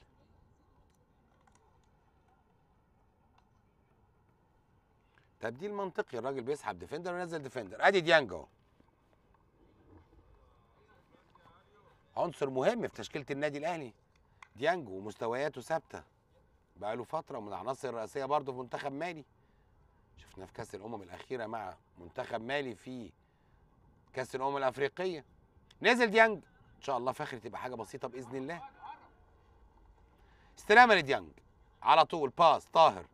تبديل منطقي الراجل بيسحب ديفندر وينزل ديفندر ادي ديانج اهو عنصر مهم في تشكيله النادي الاهلي ديانج ومستوياته ثابته بقاله فتره من العناصر الرئيسيه برضه في منتخب مالي شفناه في كاس الامم الاخيره مع منتخب مالي في كاس الامم الافريقيه نزل ديانج ان شاء الله فخر تبقى حاجه بسيطه باذن الله استلامه لديانج على طول باس طاهر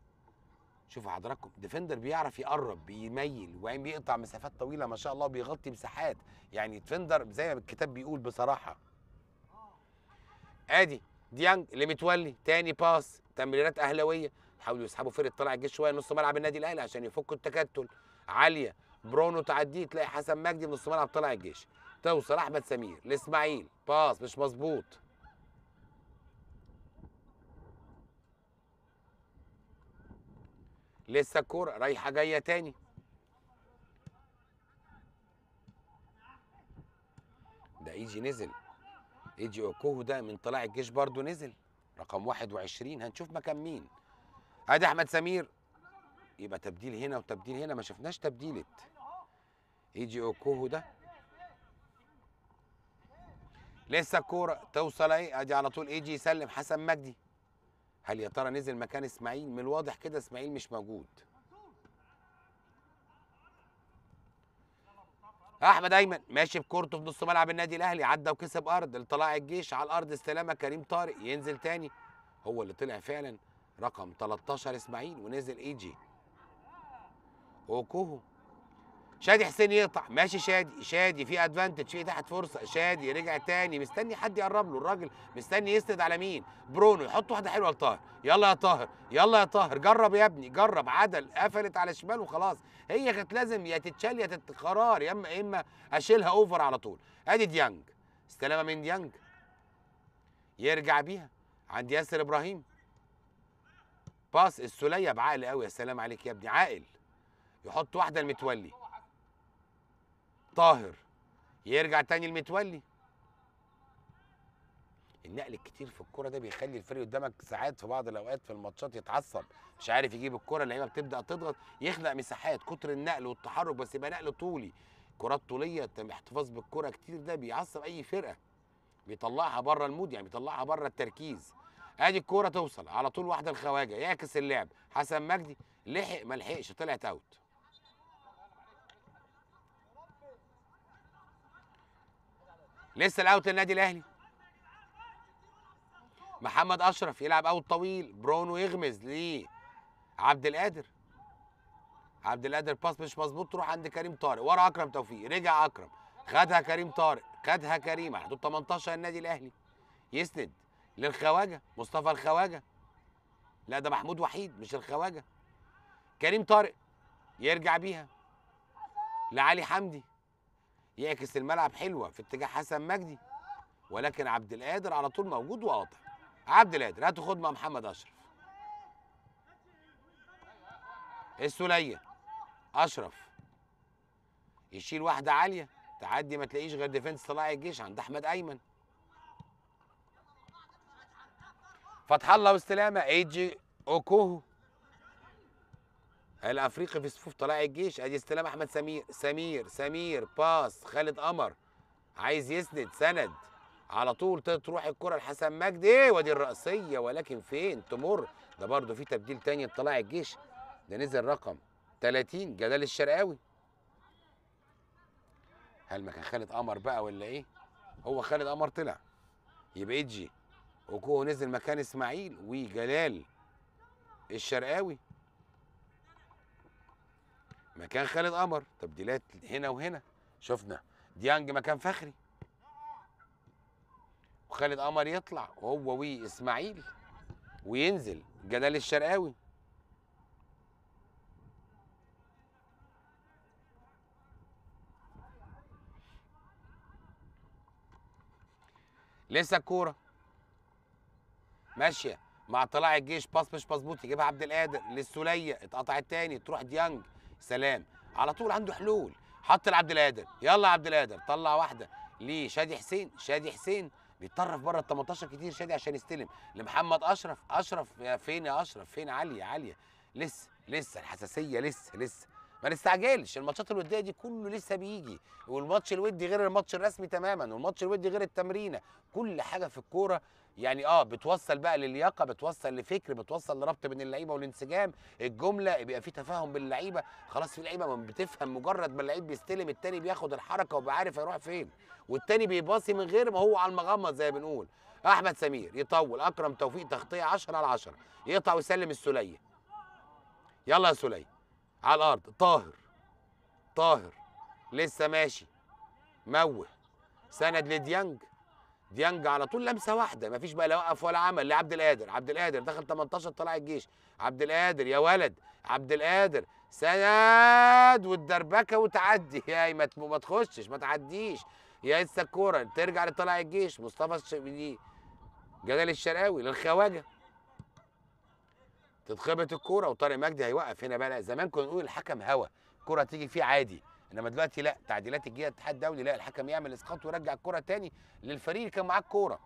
شوفوا حضراتكم ديفندر بيعرف يقرب بيميل وبعدين بيقطع مسافات طويله ما شاء الله بيغطي مساحات يعني ديفندر زي ما الكتاب بيقول بصراحه ادي ديانج اللي متولي تاني باس تمريرات اهلاويه حاولوا يسحبوا فرقه طلع الجيش شويه نص ملعب النادي الاهلي عشان يفكوا التكتل عاليه برونو تعديه تلاقي حسن مجدي نص ملعب طلع الجيش توصل احمد سمير لاسماعيل باص مش مظبوط لسه الكوره رايحه جايه تاني ده ايجي نزل ايجي اوكوهو ده من طلع الجيش برضو نزل رقم 21 هنشوف مكان مين ادي احمد سمير يبقى تبديل هنا وتبديل هنا ما شفناش تبديلت يجي اوكوهو ده لسه الكوره توصل اهي ادي على طول ايجي يسلم حسن مجدي هل يا ترى نزل مكان اسماعيل من الواضح كده اسماعيل مش موجود احمد ايمن ماشي بكورته في نص ملعب النادي الاهلي عدى وكسب ارض لطلاع الجيش على الارض استلامه كريم طارق ينزل تاني هو اللي طلع فعلا رقم 13 اسماعيل ونزل اي جي اوكوهو شادي حسين يقطع ماشي شادي شادي في ادفانتج في تحت فرصه شادي رجع تاني مستني حد يقرب له الراجل مستني يسند على مين برونو يحط واحده حلوه لطاهر يلا يا طاهر يلا يا طاهر جرب يا ابني جرب عدل قفلت على الشمال وخلاص هي كانت لازم يا تتشال يا تتقرار يا اما اما اشيلها اوفر على طول ادي ديانج استلامه من ديانج يرجع بيها عند ياسر ابراهيم باص السوليه بعقل قوي يا سلام عليك يا ابني عاقل يحط واحده المتولي طاهر يرجع تاني المتولي النقل الكتير في الكوره ده بيخلي الفريق قدامك ساعات في بعض الاوقات في الماتشات يتعصب مش عارف يجيب الكوره اللعيبه بتبدا تضغط يخلق مساحات كتر النقل والتحرك بس يبقى نقل طولي كرات طوليه احتفاظ بالكوره كتير ده بيعصب اي فرقه بيطلعها بره المود يعني بيطلعها بره التركيز ادي الكوره توصل على طول واحده الخواجه يعكس اللعب حسن مجدي لحق ما لحقش طلعت اوت لسه الاوت للنادي الاهلي محمد اشرف يلعب اوت طويل برونو يغمز ليه عبد القادر عبد القادر باس مش مظبوط تروح عند كريم طارق ورا اكرم توفيق رجع اكرم خدها كريم طارق خدها كريم على حدود 18 النادي الاهلي يسند للخواجه مصطفى الخواجه لا ده محمود وحيد مش الخواجه كريم طارق يرجع بيها لعلي حمدي يعكس الملعب حلوه في اتجاه حسن مجدي ولكن عبد القادر على طول موجود وقاطع عبد القادر هاتوا خد مع محمد اشرف السوليه اشرف يشيل واحده عاليه تعدي ما تلاقيش غير ديفنس طلائع الجيش عند احمد ايمن فتح الله واستلامه ايجي اوكوهو الافريقي في صفوف طلائع الجيش ادي استلام احمد سمير سمير سمير باس خالد قمر عايز يسند سند على طول تروح الكره لحسن مجدي ايه وادي الراسيه ولكن فين تمر ده برضه في تبديل تاني لطلاع الجيش ده نزل رقم 30 جلال الشرقاوي هل ما كان خالد قمر بقى ولا ايه هو خالد قمر طلع يبقى ايجي وكوه نزل مكان اسماعيل وجلال الشرقاوي مكان خالد قمر تبديلات هنا وهنا شفنا ديانج مكان فخري وخالد قمر يطلع وهو اسماعيل وينزل جلال الشرقاوي لسه الكوره ماشيه مع طلائع الجيش باص مش مظبوط يجيبها عبد القادر للسوليه اتقطعت تاني تروح ديانج سلام على طول عنده حلول حط لعبد القادر يلا عبد القادر طلع واحده ليه شادي حسين شادي حسين بيتطرف بره ال 18 كتير شادي عشان يستلم لمحمد اشرف اشرف يا فين يا اشرف فين عاليه عاليه لسه لسه الحساسيه لسه لسه ما نستعجلش الماتشات الوديه دي كله لسه بيجي والماتش الودي غير الماتش الرسمي تماما والماتش الودي غير التمرينه كل حاجه في الكوره يعني اه بتوصل بقى للياقه بتوصل لفكر بتوصل لربط بين اللعيبه والانسجام الجمله بيبقى في تفاهم بين اللعيبه خلاص في لعيبه بتفهم مجرد ما اللعيب بيستلم التاني بياخد الحركه وبيبقى عارف هيروح فين والتاني بيباصي من غير ما هو على المغمض زي ما بنقول احمد سمير يطول اكرم توفيق تغطيه 10 على 10 يقطع ويسلم السليه يلا يا سليه على الارض طاهر طاهر لسه ماشي موه سند لديانج ديانج على طول لمسه واحده مفيش بقى لا وقف ولا عمل لعبد القادر عبد القادر دخل 18 طلع الجيش عبد القادر يا ولد عبد القادر سند والدربكه وتعدي يا ما تخشش ما تعديش يا لسه الكوره ترجع لطلع الجيش مصطفى الشبيدي جلال الشرقاوي للخواجه تتخبط الكوره وطارق مجدي هيوقف هنا بقى زمان كنا نقول الحكم هوا الكوره تيجي فيه عادي انما دلوقتي لا تعديلات الجهه الاتحاد الدولي لا الحكم يعمل اسقاط ويرجع الكره تاني للفريق اللي كان معاه الكوره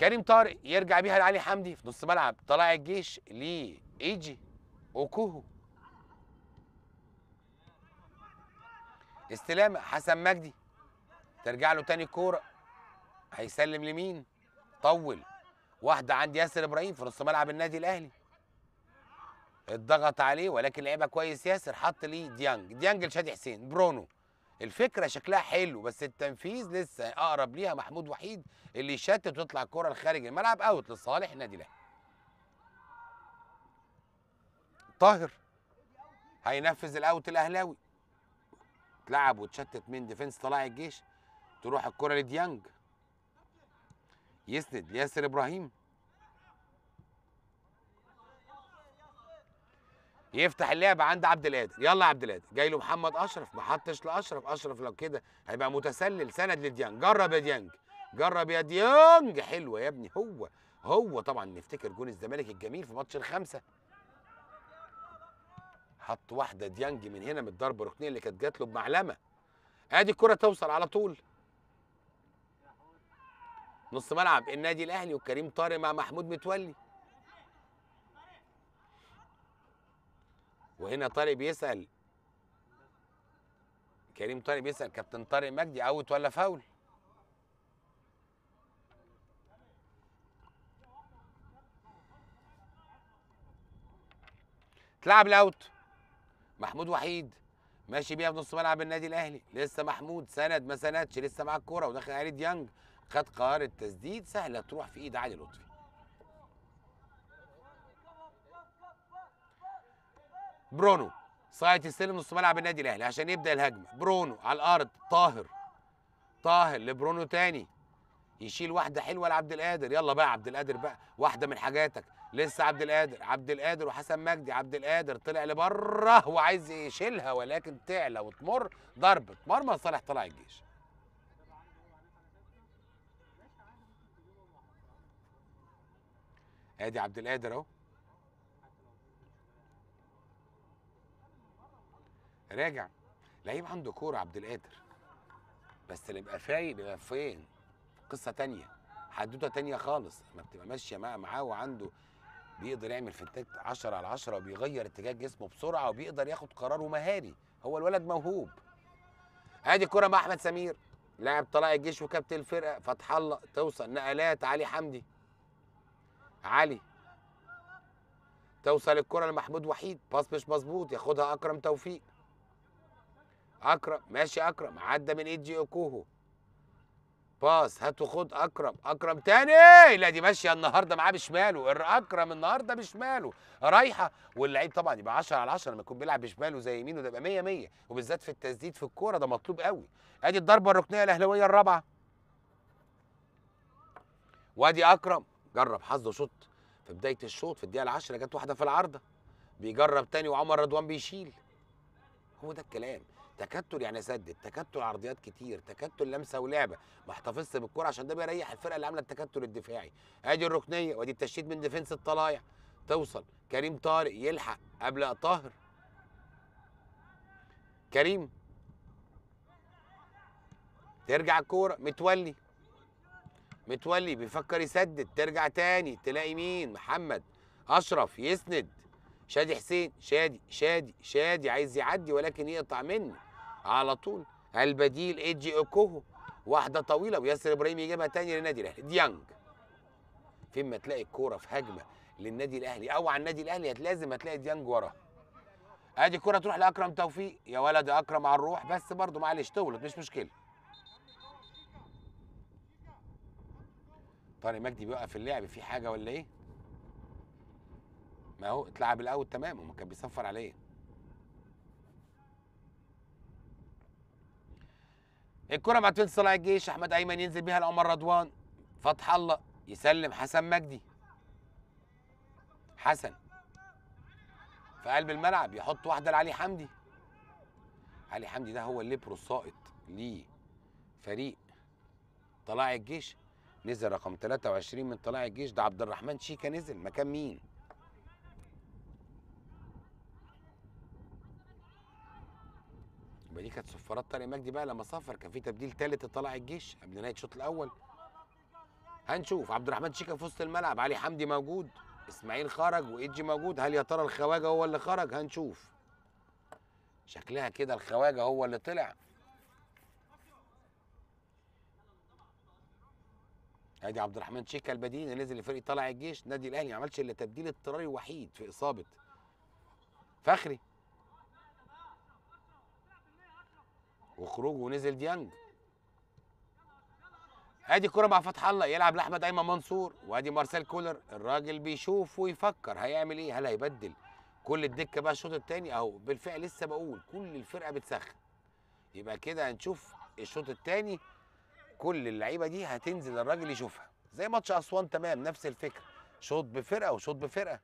كريم طارق يرجع بيها لعلي حمدي في نص ملعب طلع الجيش لايجي اوكوهو استلام حسن مجدي ترجع له تاني كوره هيسلم لمين طول واحده عند ياسر ابراهيم في نص ملعب النادي الاهلي اتضغط عليه ولكن لعبها كويس ياسر حط ليه ديانج ديانج لشادي حسين برونو الفكره شكلها حلو بس التنفيذ لسه اقرب ليها محمود وحيد اللي يشتت وتطلع الكره لخارج الملعب اوت لصالح النادي الاهلي طاهر هينفذ الاوت الاهلاوي اتلعب وتشتت من ديفنس طلائع الجيش تروح الكره لديانج يسند لياسر ابراهيم يفتح اللعبه عند عبد القادر يلا عبد القادر جاي له محمد اشرف ما حطش لاشرف اشرف لو كده هيبقى متسلل سند لديانج جرب يا ديانج جرب يا ديانج حلوه يا ابني هو هو طبعا نفتكر جون الزمالك الجميل في ماتش الخمسه حط واحده ديانج من هنا من الضربه الركنيه اللي كانت جات له بمعلمه ادي الكره توصل على طول نص ملعب النادي الاهلي وكريم طارق مع محمود متولي وهنا طارق بيسال كريم طارق بيسال كابتن طارق مجدي اوت ولا فاول تلعب الاوت محمود وحيد ماشي بيها في نص ملعب النادي الاهلي لسه محمود سند ما سندش لسه معاه الكوره وداخل عليه ديانج خد قرار التسديد سهله تروح في ايد علي لطفي برونو صاعد يستلم نص ملعب النادي الاهلي عشان يبدا الهجمه برونو على الارض طاهر طاهر لبرونو تاني يشيل واحده حلوه لعبد القادر يلا بقى عبد القادر بقى واحده من حاجاتك لسه عبد القادر عبد القادر وحسن مجدي عبد القادر طلع لبره وعايز يشيلها ولكن تعلى وتمر ضربه مرمى صالح طلع الجيش ادي عبد القادر اهو راجع لعيب عنده كوره عبد القادر بس اللي نبقى فايق بيبقى فين قصه تانية حدوته تانية خالص ما بتبقى ماشيه معاه وعنده بيقدر يعمل في التك 10 على 10 وبيغير اتجاه جسمه بسرعه وبيقدر ياخد قرار ومهاري هو الولد موهوب ادي كرة مع احمد سمير لاعب طلائع الجيش وكابتن الفرقه فتح الله توصل نقلات علي حمدي علي توصل الكره لمحمود وحيد باص مش مظبوط ياخدها اكرم توفيق اكرم ماشي اكرم عدى من ايدي اوكوهو باص هات وخد اكرم اكرم تاني لا دي ماشيه النهارده معاه بشماله اكرم النهارده بشماله رايحه واللعيب طبعا يبقى 10 على 10 لما يكون بيلعب بشماله زي يمينه ده يبقى 100 100 وبالذات في التسديد في الكوره ده مطلوب قوي ادي الضربه الركنيه الاهلاويه الرابعه وادي اكرم جرب حظه شوط في بدايه الشوط في الدقيقه العشرة جت واحده في العارضه بيجرب تاني وعمر رضوان بيشيل هو ده الكلام تكتل يعني سدد تكتل عرضيات كتير تكتل لمسه ولعبه ما احتفظش بالكره عشان ده بيريح الفرقه اللي عامله التكتل الدفاعي ادي الركنيه وادي التشتيت من ديفنس الطلايع توصل كريم طارق يلحق قبل طاهر كريم ترجع الكوره متولي متولي بيفكر يسدد ترجع تاني تلاقي مين محمد اشرف يسند شادي حسين شادي شادي شادي عايز يعدي ولكن يقطع مني على طول البديل ايجي اوكوهو واحده طويله وياسر ابراهيم يجيبها تاني للنادي الاهلي ديانج فين ما تلاقي الكوره في هجمه للنادي الاهلي او على النادي الاهلي لازم هتلاقي ديانج ورا ادي الكوره تروح لاكرم توفيق يا ولد اكرم على الروح بس برضه معلش طولت مش مشكله طارق مجدي بيوقف اللعب في حاجه ولا ايه؟ ما هو اتلعب الاول تمام وما كان بيصفر عليه الكرة بعد فين صلاح الجيش احمد ايمن ينزل بيها لعمر رضوان فتح الله يسلم حسن مجدي حسن في قلب الملعب يحط واحده لعلي حمدي علي حمدي ده هو الليبرو الساقط لفريق طلائع الجيش نزل رقم 23 من طلاع الجيش ده عبد الرحمن شيكا نزل مكان مين يبقى دي كانت صفارات طارق مجدي بقى لما سافر كان في تبديل ثالث لطلع الجيش قبل نهايه الشوط الاول هنشوف عبد الرحمن شيكا في وسط الملعب علي حمدي موجود اسماعيل خرج وايدجي موجود هل يا ترى الخواجه هو اللي خرج هنشوف شكلها كده الخواجه هو اللي طلع ادي عبد الرحمن شيكا البديل نزل لفريق طلع الجيش نادي الاهلي ما عملش الا تبديل اضطراري وحيد في اصابه فخري وخروجه ونزل ديانج ادي كرة مع فتح الله يلعب لاحمد ايمن منصور وادي مارسيل كولر الراجل بيشوف ويفكر هيعمل ايه هل هيبدل كل الدكه بقى الشوط الثاني اهو بالفعل لسه بقول كل الفرقه بتسخن يبقى كده هنشوف الشوط الثاني كل اللعيبه دي هتنزل الراجل يشوفها زي ماتش اسوان تمام نفس الفكره شوط بفرقه وشوط بفرقه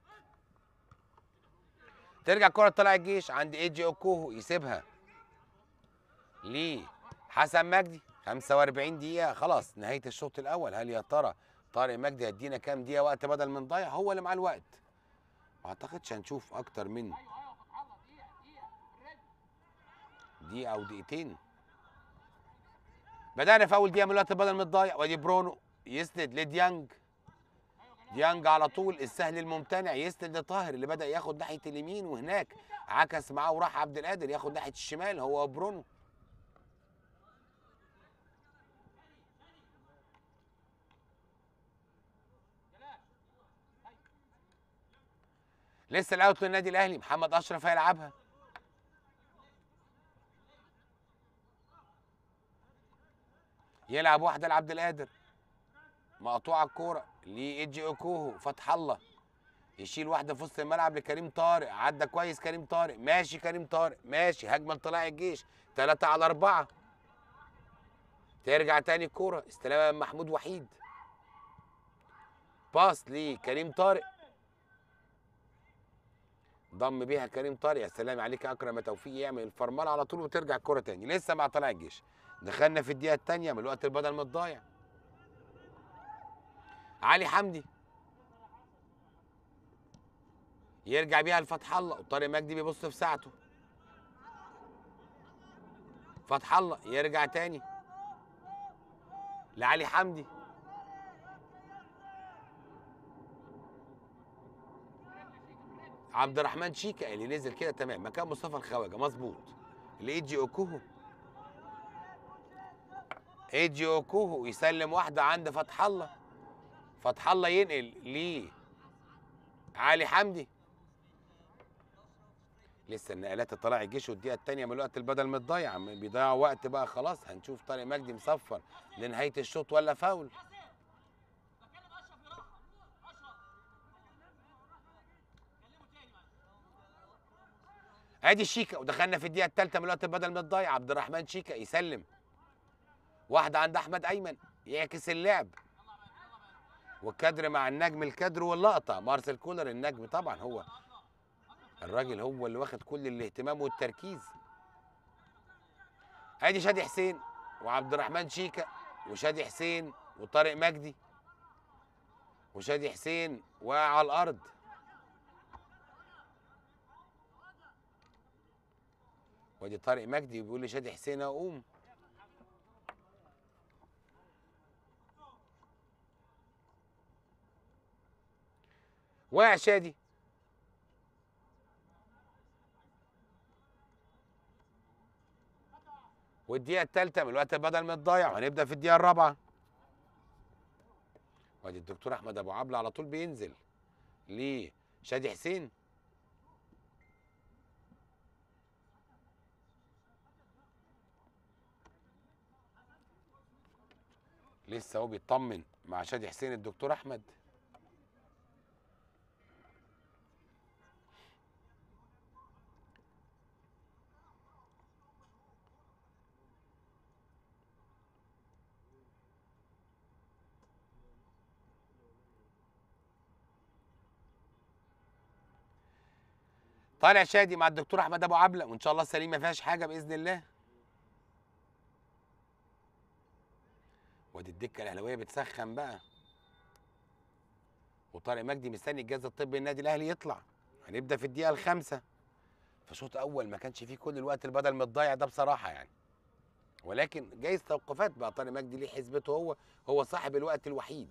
ترجع الكره تطلع الجيش عند ايجي اوكوهو يسيبها ليه حسن مجدي 45 دقيقه خلاص نهايه الشوط الاول هل يا ترى طارق مجدي هيدينا كام دقيقه وقت بدل من ضيع هو اللي معاه الوقت ما اعتقدش هنشوف اكتر من دقيقه او دقيقتين بدانا في اول دقيقه من الوقت بدل متضايق وادي برونو يسند لديانج ديانج على طول السهل الممتنع يسند لطاهر اللي بدا ياخد ناحيه اليمين وهناك عكس معاه وراح عبد القادر ياخد ناحيه الشمال هو برونو لسه الاوت للنادي الاهلي محمد اشرف هيلعبها يلعب واحده لعبد القادر مقطوعه الكوره لإيجي اوكوهو فتح الله يشيل واحده في وسط الملعب لكريم طارق عدى كويس كريم طارق ماشي كريم طارق ماشي هجمه لطلاع الجيش تلاتة على أربعة ترجع تاني الكوره استلامها من محمود وحيد باص لكريم طارق ضم بيها كريم طارق يا سلام عليك يا اكرم توفيق يعمل الفرمال على طول وترجع الكوره تاني لسه مع طلع الجيش دخلنا في الدقيقه الثانيه من الوقت البدل ما تضيع علي حمدي يرجع بيها لفتح الله وطارق مجدي بيبص في ساعته فتح الله يرجع تاني لعلي حمدي عبد الرحمن شيكا اللي نزل كده تمام مكان مصطفى الخواجه مظبوط لايجي اوكوهو ايدي اوكوهو يسلم واحده عند فتح الله فتح الله ينقل ليه علي حمدي لسه النقلات طلع الجيش والدقيقه الثانيه من الوقت البدل متضيع بيضيعوا وقت بقى خلاص هنشوف طارق مجدي مصفر لنهايه الشوط ولا فاول ادي شيكا ودخلنا في الدقيقه الثالثه من الوقت البدل متضيع عبد الرحمن شيكا يسلم واحده عند احمد ايمن يعكس اللعب والكادر مع النجم الكادر واللقطه مارسل كولر النجم طبعا هو الراجل هو اللي واخد كل الاهتمام والتركيز ادي شادي حسين وعبد الرحمن شيكا وشادي حسين وطارق مجدي وشادي حسين واقع على الارض وادي طارق مجدي بيقول لشادي حسين اقوم واقع شادي والدقيقة الثالثة من الوقت بدل ما تضيع وهنبدأ في الدقيقة الرابعة وادي الدكتور أحمد أبو عبلة على طول بينزل لشادي حسين لسه هو بيطمن مع شادي حسين الدكتور أحمد طالع شادي مع الدكتور احمد ابو عبله وان شاء الله سليم ما فيهاش حاجه باذن الله وادي الدكه الاهلاويه بتسخن بقى وطارق مجدي مستني الجهاز الطبي النادي الاهلي يطلع هنبدا في الدقيقه الخامسه فشوط اول ما كانش فيه كل الوقت البدل متضيع ده بصراحه يعني ولكن جايز توقفات بقى طارق مجدي ليه حسبته هو هو صاحب الوقت الوحيد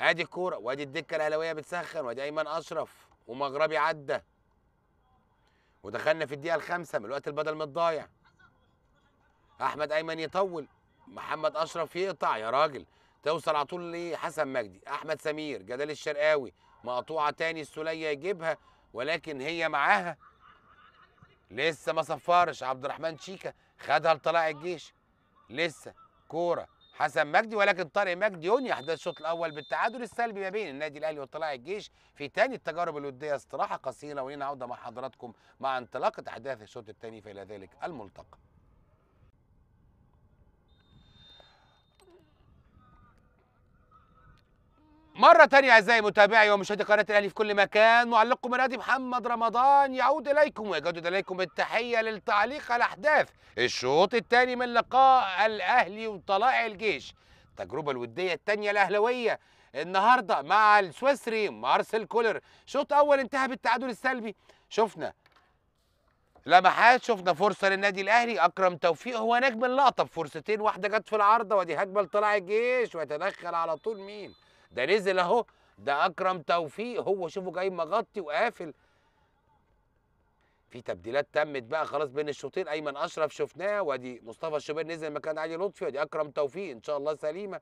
ادي الكوره وادي الدكه الاهلاويه بتسخن وادي ايمن اشرف ومغربي عدى ودخلنا في الدقيقه الخامسه من الوقت البدل متضايع احمد ايمن يطول محمد اشرف يقطع يا راجل توصل على طول لحسن مجدي احمد سمير جدال الشرقاوي مقطوعه تاني السوليه يجيبها ولكن هي معاها لسه ما صفرش عبد الرحمن شيكا خدها لطلائع الجيش لسه كوره حسن مجدي ولكن طارق مجدي احداث الشوط الاول بالتعادل السلبي ما بين النادي الاهلي وطلاع الجيش في ثاني التجارب الوديه استراحه قصيره ولينا عوده مع حضراتكم مع انطلاقه احداث الشوط الثاني في ذلك الملتقى مرة تانية أعزائي متابعي ومشاهدي قناة الأهلي في كل مكان معلقكم النادي محمد رمضان يعود إليكم ويجدد إليكم التحية للتعليق على أحداث الشوط الثاني من لقاء الأهلي وطلائع الجيش التجربة الودية الثانية الأهلوية النهاردة مع السويسري مارسيل كولر شوط أول انتهى بالتعادل السلبي شفنا لمحات شفنا فرصه للنادي الاهلي اكرم توفيق هو نجم اللقطه بفرصتين واحده جت في العارضه ودي هجمه لطلائع الجيش ويتدخل على طول مين ده نزل اهو ده اكرم توفيق هو شوفوا جاي مغطي وقافل في تبديلات تمت بقى خلاص بين الشوطين ايمن اشرف شفناه وادي مصطفى الشوبير نزل مكان علي لطفي وادي اكرم توفيق ان شاء الله سليمه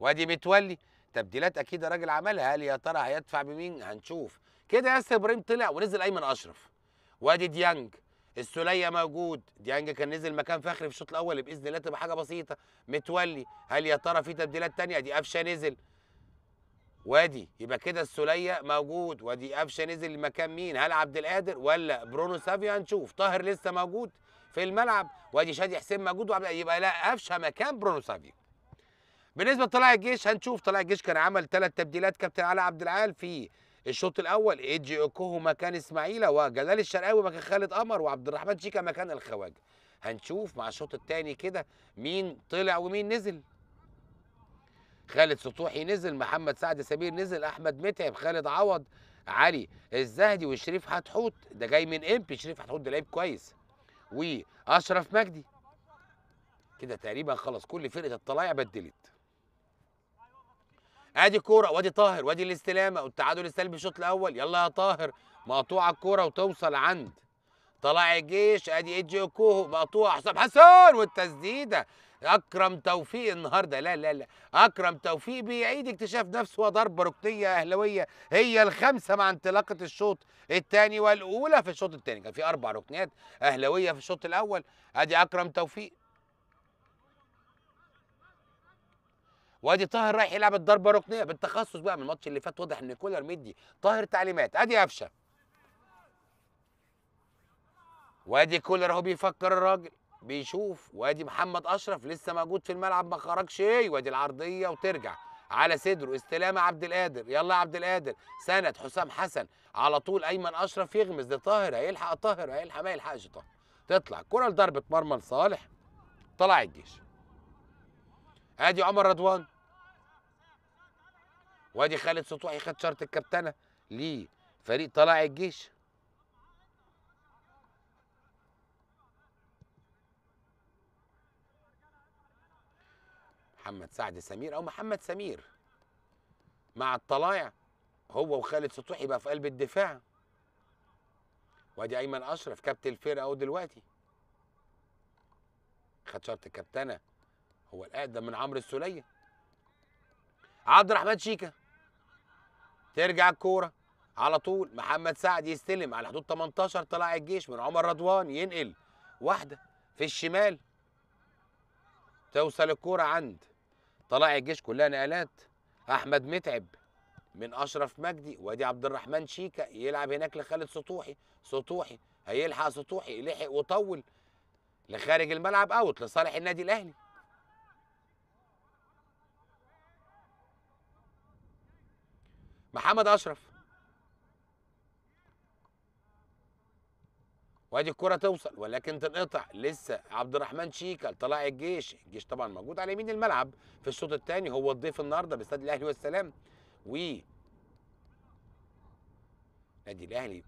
وادي متولي تبديلات اكيد الراجل عملها هل يا ترى هيدفع بمين هنشوف كده ياسر ابراهيم طلع ونزل ايمن اشرف وادي ديانج السوليه موجود ديانج كان نزل مكان فخري في الشوط الاول باذن الله تبقى حاجه بسيطه متولي هل يا ترى في تبديلات ثانيه دي قفشه نزل وادي يبقى كده السوليه موجود وادي قفشه نزل مكان مين هل عبد القادر ولا برونو سافيا هنشوف طاهر لسه موجود في الملعب وادي شادي حسين موجود وعبد يبقى لا قفشه مكان برونو سافيا بالنسبه لطلائع الجيش هنشوف طلائع الجيش كان عمل ثلاث تبديلات كابتن علي عبد العال في الشوط الاول ايجي اوكوهو مكان اسماعيلة وجلال الشرقاوي مكان خالد قمر وعبد الرحمن شيكا مكان الخواجه هنشوف مع الشوط الثاني كده مين طلع ومين نزل خالد سطوحي نزل محمد سعد سمير نزل احمد متعب خالد عوض علي الزهدي وشريف حتحوت ده جاي من امبي شريف حتحوت ده لعيب كويس واشرف مجدي كده تقريبا خلاص كل فرقه الطلايع بدلت ادي كوره وادي طاهر وادي الاستلامه والتعادل السلبي الشوط الاول يلا يا طاهر مقطوعه الكوره وتوصل عند طلع الجيش ادي ايجي كوهو مقطوعه حسام حسن والتسديده اكرم توفيق النهارده لا لا لا اكرم توفيق بيعيد اكتشاف نفسه وضربه ركنيه اهلاويه هي الخامسه مع انطلاقه الشوط الثاني والاولى في الشوط الثاني كان في اربع ركنيات اهلاويه في الشوط الاول ادي اكرم توفيق وادي طاهر رايح يلعب الضربه ركنيه بالتخصص بقى من الماتش اللي فات واضح ان كولر مدي طاهر تعليمات ادي قفشه وادي كولر اهو بيفكر الراجل بيشوف وادي محمد اشرف لسه موجود في الملعب ما خرجش ايه وادي العرضيه وترجع على صدره استلام عبد القادر يلا عبد القادر سند حسام حسن على طول ايمن اشرف يغمز لطاهر هيلحق طاهر هيلحق ما يلحقش طاهر تطلع كره لضربه مرمى لصالح طلع الجيش ادي عمر رضوان وادي خالد سطوحي خد شرط الكابتنه لفريق طلائع الجيش محمد سعد سمير او محمد سمير مع الطلائع هو وخالد سطوحي بقى في قلب الدفاع وادي ايمن اشرف كابتن الفرقه اهو دلوقتي خد شرط الكابتنه هو الأقدم من عمرو السولية عبد الرحمن شيكا ترجع الكورة على طول محمد سعد يستلم على حدود 18 طلع الجيش من عمر رضوان ينقل واحدة في الشمال توصل الكورة عند طلع الجيش كلها نقلات أحمد متعب من أشرف مجدي وادي عبد الرحمن شيكا يلعب هناك لخالد سطوحي سطوحي هيلحق سطوحي لحق وطول لخارج الملعب اوت لصالح النادي الاهلي محمد اشرف وادي الكره توصل ولكن تنقطع لسه عبد الرحمن شيكل طلع الجيش الجيش طبعا موجود على يمين الملعب في الشوط الثاني هو الضيف النهارده باستاد الاهلي والسلام و نادي الاهلي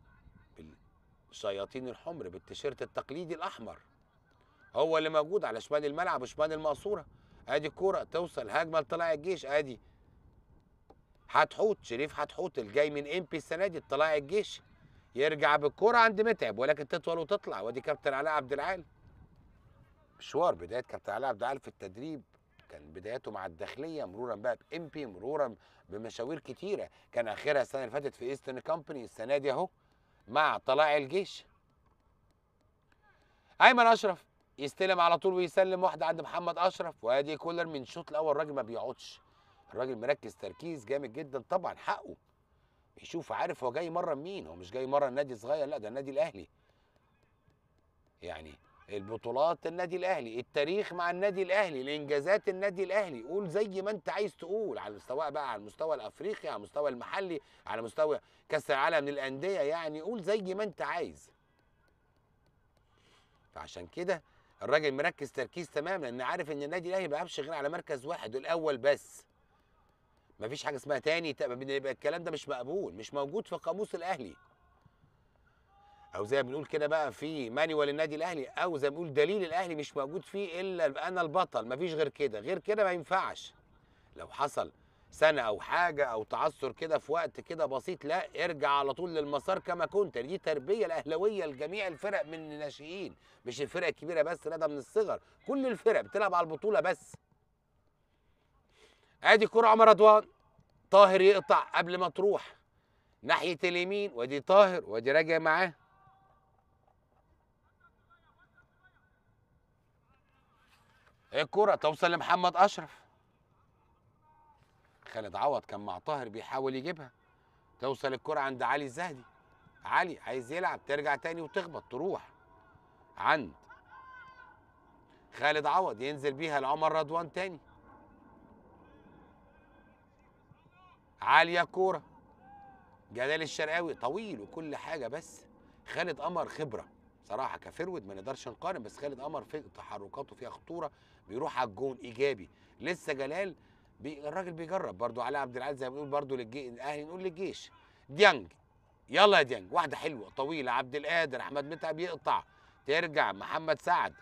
بالشياطين الحمر بالتيشيرت التقليدي الاحمر هو اللي موجود على شمال الملعب وشمال المقصوره ادي الكوره توصل هجمه لطلائع الجيش ادي حتحوت شريف حتحوت الجاي من امبي السنه دي طلائع الجيش يرجع بالكوره عند متعب ولكن تطول وتطلع وادي كابتن علاء عبد العال مشوار بدايه كابتن علاء عبد العال في التدريب كان بدايته مع الداخليه مرورا بقى بامبي مرورا بمشاوير كتيره كان اخرها السنه اللي فاتت في ايسترن كامباني السنه دي اهو مع طلائع الجيش ايمن اشرف يستلم على طول ويسلم واحده عند محمد اشرف وادي كولر من الشوط الاول الراجل ما بيقعدش الراجل مركز تركيز جامد جدا طبعا حقه يشوف عارف هو جاي مره مين هو مش جاي مره النادي صغير لا ده النادي الاهلي يعني البطولات النادي الاهلي التاريخ مع النادي الاهلي الانجازات النادي الاهلي قول زي ما انت عايز تقول على سواء بقى على المستوى الافريقي على المستوى المحلي على مستوى كاس العالم للانديه يعني قول زي ما انت عايز فعشان كده الراجل مركز تركيز تمام لان عارف ان النادي الاهلي ما بيلعبش غير على مركز واحد الاول بس مفيش حاجه اسمها تاني يبقى الكلام ده مش مقبول مش موجود في قاموس الاهلي او زي ما بنقول كده بقى في مانيوال النادي الاهلي او زي ما بنقول دليل الاهلي مش موجود فيه الا انا البطل مفيش غير كده غير كده ما ينفعش لو حصل سنه او حاجه او تعثر كده في وقت كده بسيط لا ارجع على طول للمسار كما كنت دي تربيه الاهلاويه لجميع الفرق من الناشئين مش الفرق الكبيره بس لا ده من الصغر كل الفرق بتلعب على البطوله بس ادي كرة عمر رضوان طاهر يقطع قبل ما تروح ناحية اليمين وادي طاهر وادي راجع معاه الكرة توصل لمحمد أشرف خالد عوض كان مع طاهر بيحاول يجيبها توصل الكرة عند علي الزهدي علي عايز يلعب ترجع تاني وتخبط تروح عند خالد عوض ينزل بيها لعمر رضوان تاني عاليه كوره جلال الشرقاوي طويل وكل حاجه بس خالد قمر خبره صراحه كفرود ما نقدرش نقارن بس خالد قمر في تحركاته فيها خطوره بيروح على الجون ايجابي لسه جلال بي الراجل بيجرب برضو علاء عبد العزيز زي ما بنقول برضو للجي الاهلي نقول للجيش ديانج يلا يا ديانج واحده حلوه طويله عبد القادر احمد متعب يقطع ترجع محمد سعد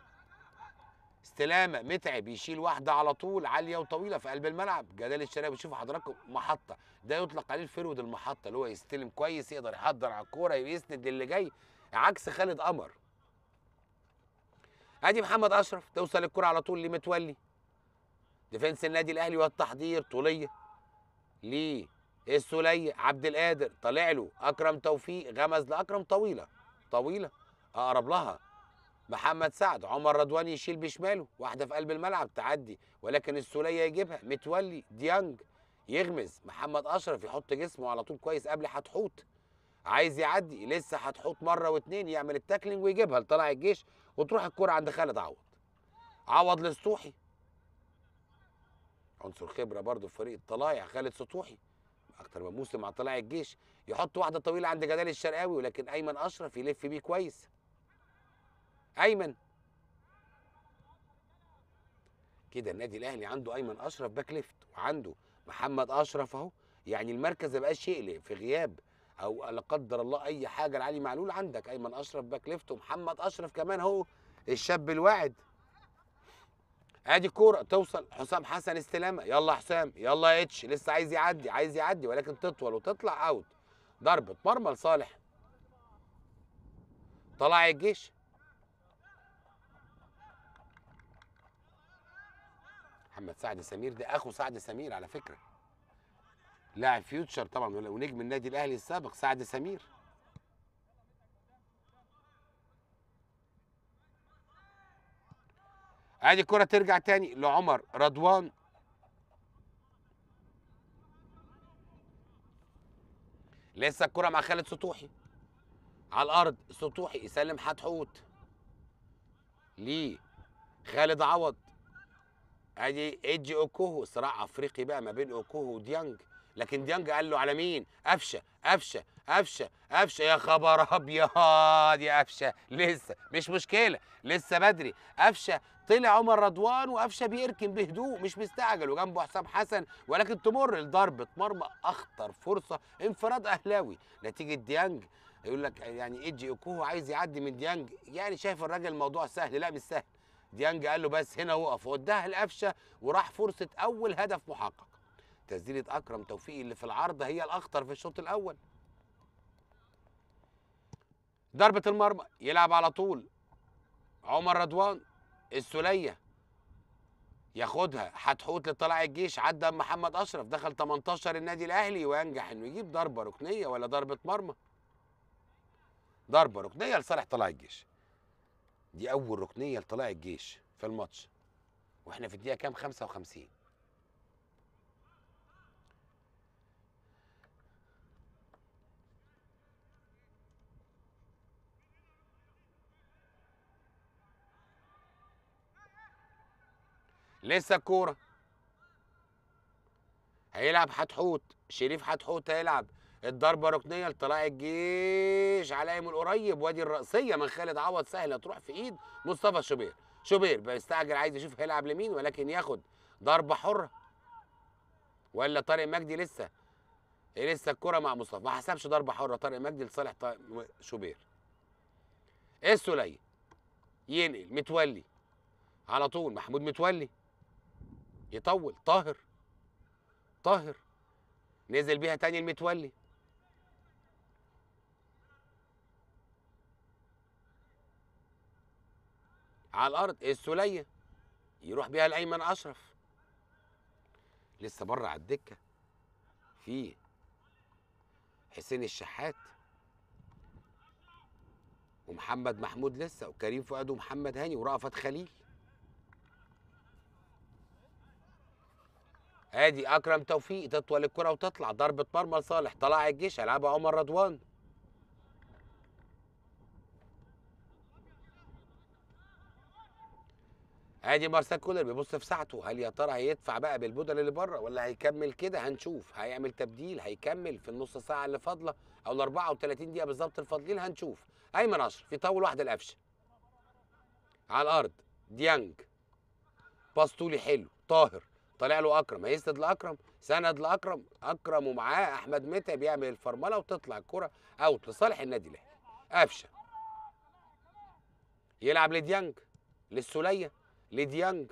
استلامه متعب يشيل واحده على طول عاليه وطويله في قلب الملعب جدال الشرقي شوفوا حضراتكم محطه ده يطلق عليه الفرود المحطه اللي هو يستلم كويس يقدر يحضر على الكوره يسند اللي جاي عكس خالد قمر ادي محمد اشرف توصل الكوره على طول لمتولي ديفنس النادي الاهلي والتحضير طوليه ليه السوليه عبد القادر طالع له اكرم توفيق غمز لاكرم طويله طويله اقرب لها محمد سعد عمر رضوان يشيل بشماله واحده في قلب الملعب تعدي ولكن السوليه يجيبها متولي ديانج يغمز محمد اشرف يحط جسمه على طول كويس قبل حتحوت عايز يعدي لسه حتحوت مره واتنين يعمل التاكلينج ويجيبها لطلع الجيش وتروح الكرة عند خالد عوض عوض لسطوحي عنصر خبره برضه في فريق الطلايع خالد سطوحي اكتر من موسم مع طلائع الجيش يحط واحده طويله عند جدال الشرقاوي ولكن ايمن اشرف يلف بيه كويس ايمن كده النادي الاهلي عنده ايمن اشرف باك ليفت وعنده محمد اشرف اهو يعني المركز ما بقاش يقلق في غياب او لا قدر الله اي حاجه لعلي معلول عندك ايمن اشرف باك ليفت ومحمد اشرف كمان هو الشاب الواعد ادي الكوره توصل حسام حسن استلامه يلا حسام يلا اتش لسه عايز يعدي عايز يعدي ولكن تطول وتطلع اوت ضربه مرمى لصالح طلع الجيش محمد سعد سمير ده اخو سعد سمير على فكره لاعب فيوتشر طبعا ونجم النادي الاهلي السابق سعد سمير ادي الكره ترجع تاني لعمر رضوان لسه الكره مع خالد سطوحي على الارض سطوحي يسلم حتحوت ليه خالد عوض ادي ايدجي اوكوهو صراع افريقي بقى ما بين اوكوهو وديانج لكن ديانج قال له على مين قفشه قفشه قفشه قفشه يا خبر ابيض يا قفشه لسه مش مشكله لسه بدري قفشه طلع عمر رضوان وقفشه بيركن بهدوء مش مستعجل وجنبه حسام حسن ولكن تمر لضربه مرمى اخطر فرصه انفراد اهلاوي نتيجه ديانج يقول لك يعني ايدجي اوكوهو عايز يعدي من ديانج يعني شايف الراجل الموضوع سهل لا مش سهل ديانج قال له بس هنا وقف واداها القفشه وراح فرصه اول هدف محقق تسديده اكرم توفيق اللي في العرض هي الاخطر في الشوط الاول ضربه المرمى يلعب على طول عمر رضوان السليه ياخدها حتحوت لطلع الجيش عدى محمد اشرف دخل 18 النادي الاهلي وينجح انه يجيب ضربه ركنيه ولا ضربه مرمى ضربه ركنيه لصالح طلع الجيش دي اول ركنيه لطلائع الجيش في الماتش واحنا في الدقيقه كام 55 لسه الكوره هيلعب حتحوت شريف حتحوت هيلعب الضربه ركنيه لطلاع الجيش علي من قريب وادي الراسيه من خالد عوض سهله تروح في ايد مصطفى شوبير شوبير بيستعجل عايز يشوف هيلعب لمين ولكن ياخد ضربه حره ولا طارق مجدي لسه إيه لسه الكره مع مصطفى ما حسبش ضربه حره طارق مجدي لصالح شوبير إيه السوليه ينقل متولي على طول محمود متولي يطول طاهر طاهر نزل بيها تاني المتولي على الارض إيه السوليه يروح بيها الايمن اشرف لسه بره على الدكه في حسين الشحات ومحمد محمود لسه وكريم فؤاد ومحمد هاني ورأفت خليل ادي اكرم توفيق تطول الكره وتطلع ضربه مرمى لصالح طلع الجيش العبها عمر رضوان ادي مارسيل كولر بيبص في ساعته هل يا ترى هيدفع بقى بالبدل اللي بره ولا هيكمل كده هنشوف هيعمل تبديل هيكمل في النص ساعه اللي فاضله او ال 34 دقيقه بالظبط الفاضلين هنشوف ايمن اشرف يطول واحده القفشه على الارض ديانج باص طولي حلو طاهر طالع له اكرم هيسند لاكرم سند لاكرم اكرم ومعاه احمد متعب يعمل الفرمله وتطلع الكره اوت لصالح النادي الاهلي قفشه يلعب لديانج للسوليه لديانج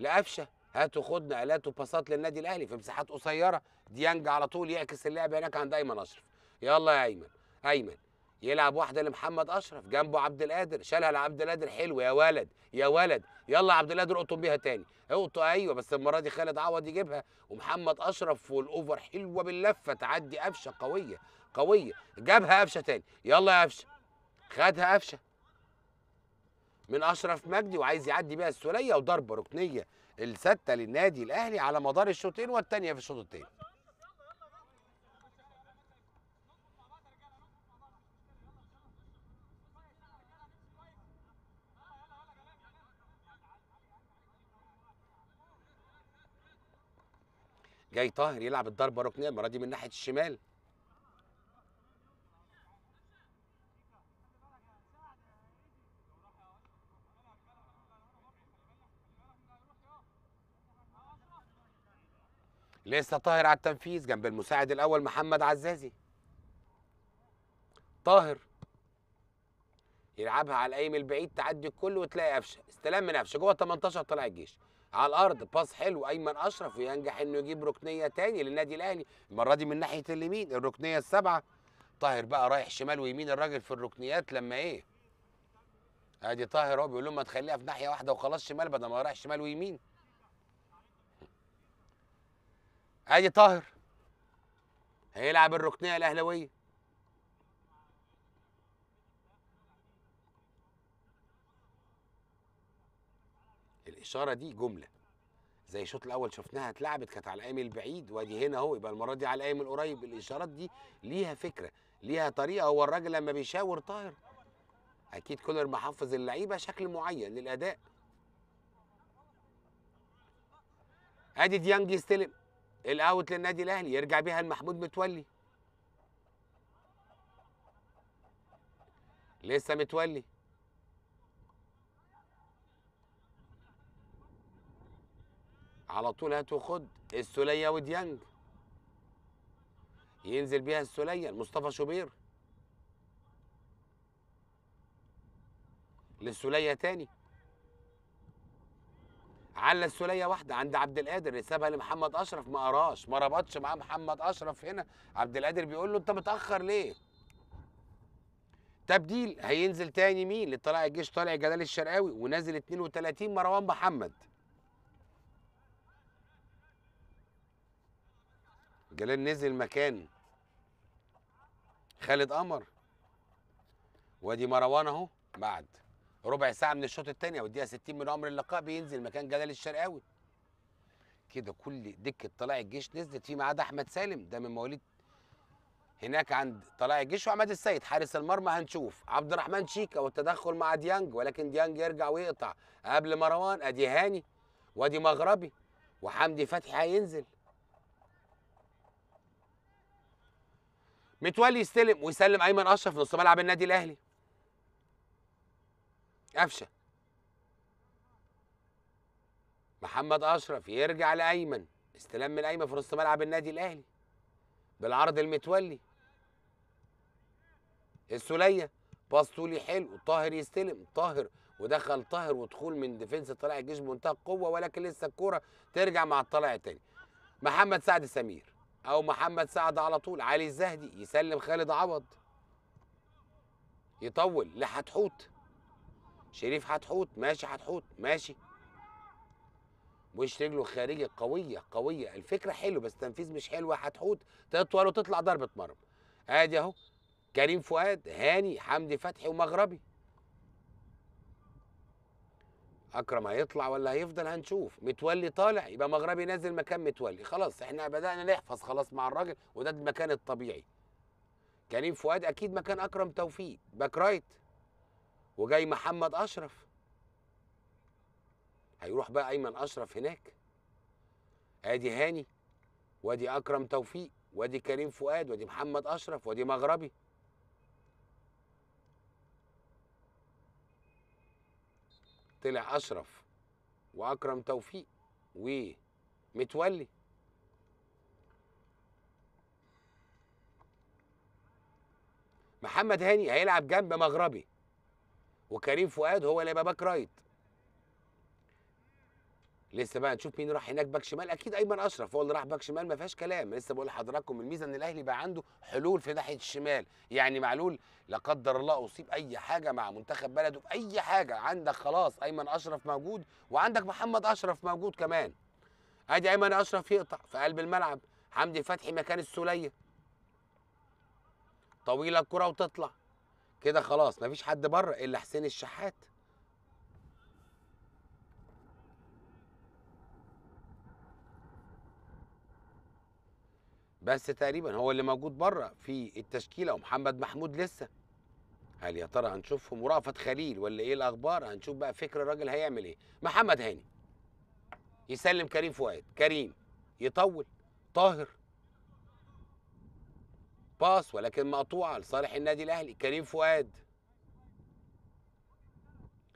لقفشه هاتوا خد نقلات وباصات للنادي الاهلي في مساحات قصيره ديانج على طول يعكس اللعب هناك عند ايمن اشرف يلا يا ايمن ايمن يلعب واحده لمحمد اشرف جنبه عبد القادر شالها لعبد القادر حلو يا ولد يا ولد يلا عبد القادر اقطم بيها تاني اقطم ايوه بس المره دي خالد عوض يجيبها ومحمد اشرف والاوفر حلوه باللفه تعدي قفشه قويه قويه جابها قفشه تاني يلا يا قفشه خدها قفشه من اشرف مجدي وعايز يعدي بيها السوليه وضربه ركنيه السته للنادي الاهلي على مدار الشوطين والثانيه في الشوط الثاني جاي طاهر يلعب الضربه ركنيه المره دي من ناحيه الشمال لسه طاهر على التنفيذ جنب المساعد الاول محمد عزازي طاهر يلعبها على القايم البعيد تعدي الكل وتلاقي قفشه استلام من قفشه جوه 18 طلع الجيش على الارض باص حلو ايمن اشرف وينجح انه يجيب ركنيه تاني للنادي الاهلي المره دي من ناحيه اليمين الركنيه السبعه طاهر بقى رايح شمال ويمين الراجل في الركنيات لما ايه ادي طاهر هو بيقول لهم ما تخليها في ناحيه واحده وخلاص شمال بدل ما رايح شمال ويمين ادي طاهر هيلعب الركنيه الاهلاويه الاشاره دي جمله زي الشوط الاول شفناها اتلعبت كانت على الايام البعيد وادي هنا اهو يبقى المره دي على الايام القريب الاشارات دي ليها فكره ليها طريقه هو الراجل لما بيشاور طاهر اكيد كولر محفظ اللعيبه شكل معين للاداء ادي ديانج يستلم الاوت للنادي الاهلي يرجع بيها لمحمود متولي لسه متولي على طول هاتوا خد السوليه وديانج ينزل بيها السوليه لمصطفى شوبير للسوليه تاني على السوليه واحده عند عبد القادر اللي سابها لمحمد اشرف ما قراش ما ربطش معاه محمد اشرف هنا عبد القادر بيقول له انت متاخر ليه تبديل هينزل تاني مين طلع الجيش طالع جلال الشرقاوي ونازل 32 مروان محمد جلال نزل مكان خالد قمر وادي مروان اهو بعد ربع ساعه من الشوط الثاني او الدقيقه 60 من عمر اللقاء بينزل مكان جلال الشرقاوي كده كل دكه طلاع الجيش نزلت فيما عدا احمد سالم ده من مواليد هناك عند طلاع الجيش وعماد السيد حارس المرمى هنشوف عبد الرحمن شيكا والتدخل مع ديانج ولكن ديانج يرجع ويقطع قبل مروان ادي هاني وادي مغربي وحمدي فتحي هينزل متولي يستلم ويسلم ايمن اشرف نص ملعب النادي الاهلي قفشه محمد اشرف يرجع لايمن استلم من ايمن في نص ملعب النادي الاهلي بالعرض المتولي السوليه باص طولي حلو طاهر يستلم طاهر ودخل طاهر ودخول من ديفنس طلع الجيش بمنتهى القوه ولكن لسه الكوره ترجع مع الطلع تاني محمد سعد سمير او محمد سعد على طول علي الزهدي يسلم خالد عوض يطول لحتحوت حوت شريف حتحوت ماشي حتحوت ماشي وش رجله خارجي قويه قويه الفكره حلوه بس التنفيذ مش حلو حتحوت تطول وتطلع ضربه مرمى ادي اهو كريم فؤاد هاني حمدي فتحي ومغربي اكرم هيطلع ولا هيفضل هنشوف متولي طالع يبقى مغربي نازل مكان متولي خلاص احنا بدانا نحفظ خلاص مع الراجل وده المكان الطبيعي كريم فؤاد اكيد مكان اكرم توفيق باك رايت وجاي محمد اشرف هيروح بقى ايمن اشرف هناك ادي هاني وادي اكرم توفيق وادي كريم فؤاد وادي محمد اشرف وادي مغربي طلع اشرف واكرم توفيق ومتولي محمد هاني هيلعب جنب مغربي وكريم فؤاد هو اللي يبقى باك رايت لسه بقى نشوف مين راح هناك باك شمال اكيد ايمن اشرف هو اللي راح باك شمال ما فيهاش كلام لسه بقول لحضراتكم الميزه ان الاهلي بقى عنده حلول في ناحيه الشمال يعني معلول لا قدر الله اصيب اي حاجه مع منتخب بلده باي حاجه عندك خلاص ايمن اشرف موجود وعندك محمد اشرف موجود كمان ادي ايمن اشرف يقطع في قلب الملعب حمدي فتحي مكان السوليه طويله الكره وتطلع كده خلاص مفيش حد بره الا حسين الشحات بس تقريبا هو اللي موجود بره في التشكيله ومحمد محمود لسه هل يا ترى هنشوفهم ورأفت خليل ولا ايه الاخبار هنشوف بقى فكر الراجل هيعمل ايه محمد هاني يسلم كريم فؤاد كريم يطول طاهر باص ولكن مقطوعه لصالح النادي الاهلي كريم فؤاد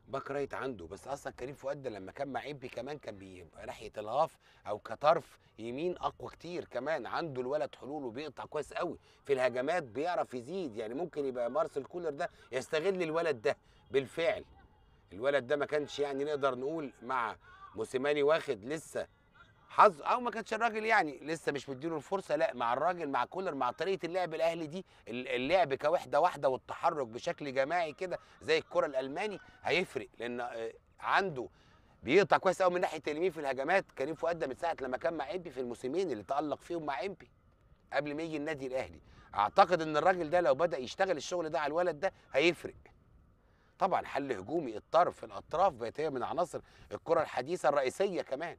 باك رايت عنده بس اصلا كريم فؤاد ده لما كان مع ايبي كمان كان بيبقى ناحيه الهاف او كطرف يمين اقوى كتير كمان عنده الولد حلول وبيقطع كويس قوي في الهجمات بيعرف يزيد يعني ممكن يبقى مارسل كولر ده يستغل الولد ده بالفعل الولد ده ما كانش يعني نقدر نقول مع موسيماني واخد لسه حظ او ما كانش الراجل يعني لسه مش مديله الفرصه لا مع الراجل مع كولر مع طريقه اللعب الاهلي دي اللعب كوحده واحده والتحرك بشكل جماعي كده زي الكره الالماني هيفرق لان آه، عنده بيقطع كويس قوي من ناحيه اليمين في الهجمات كريم فؤاد ده من ساعه لما كان مع امبي في الموسمين اللي تالق فيهم مع امبي قبل ما يجي النادي الاهلي اعتقد ان الراجل ده لو بدا يشتغل الشغل ده على الولد ده هيفرق طبعا حل هجومي الطرف الاطراف بقت هي من عناصر الكره الحديثه الرئيسيه كمان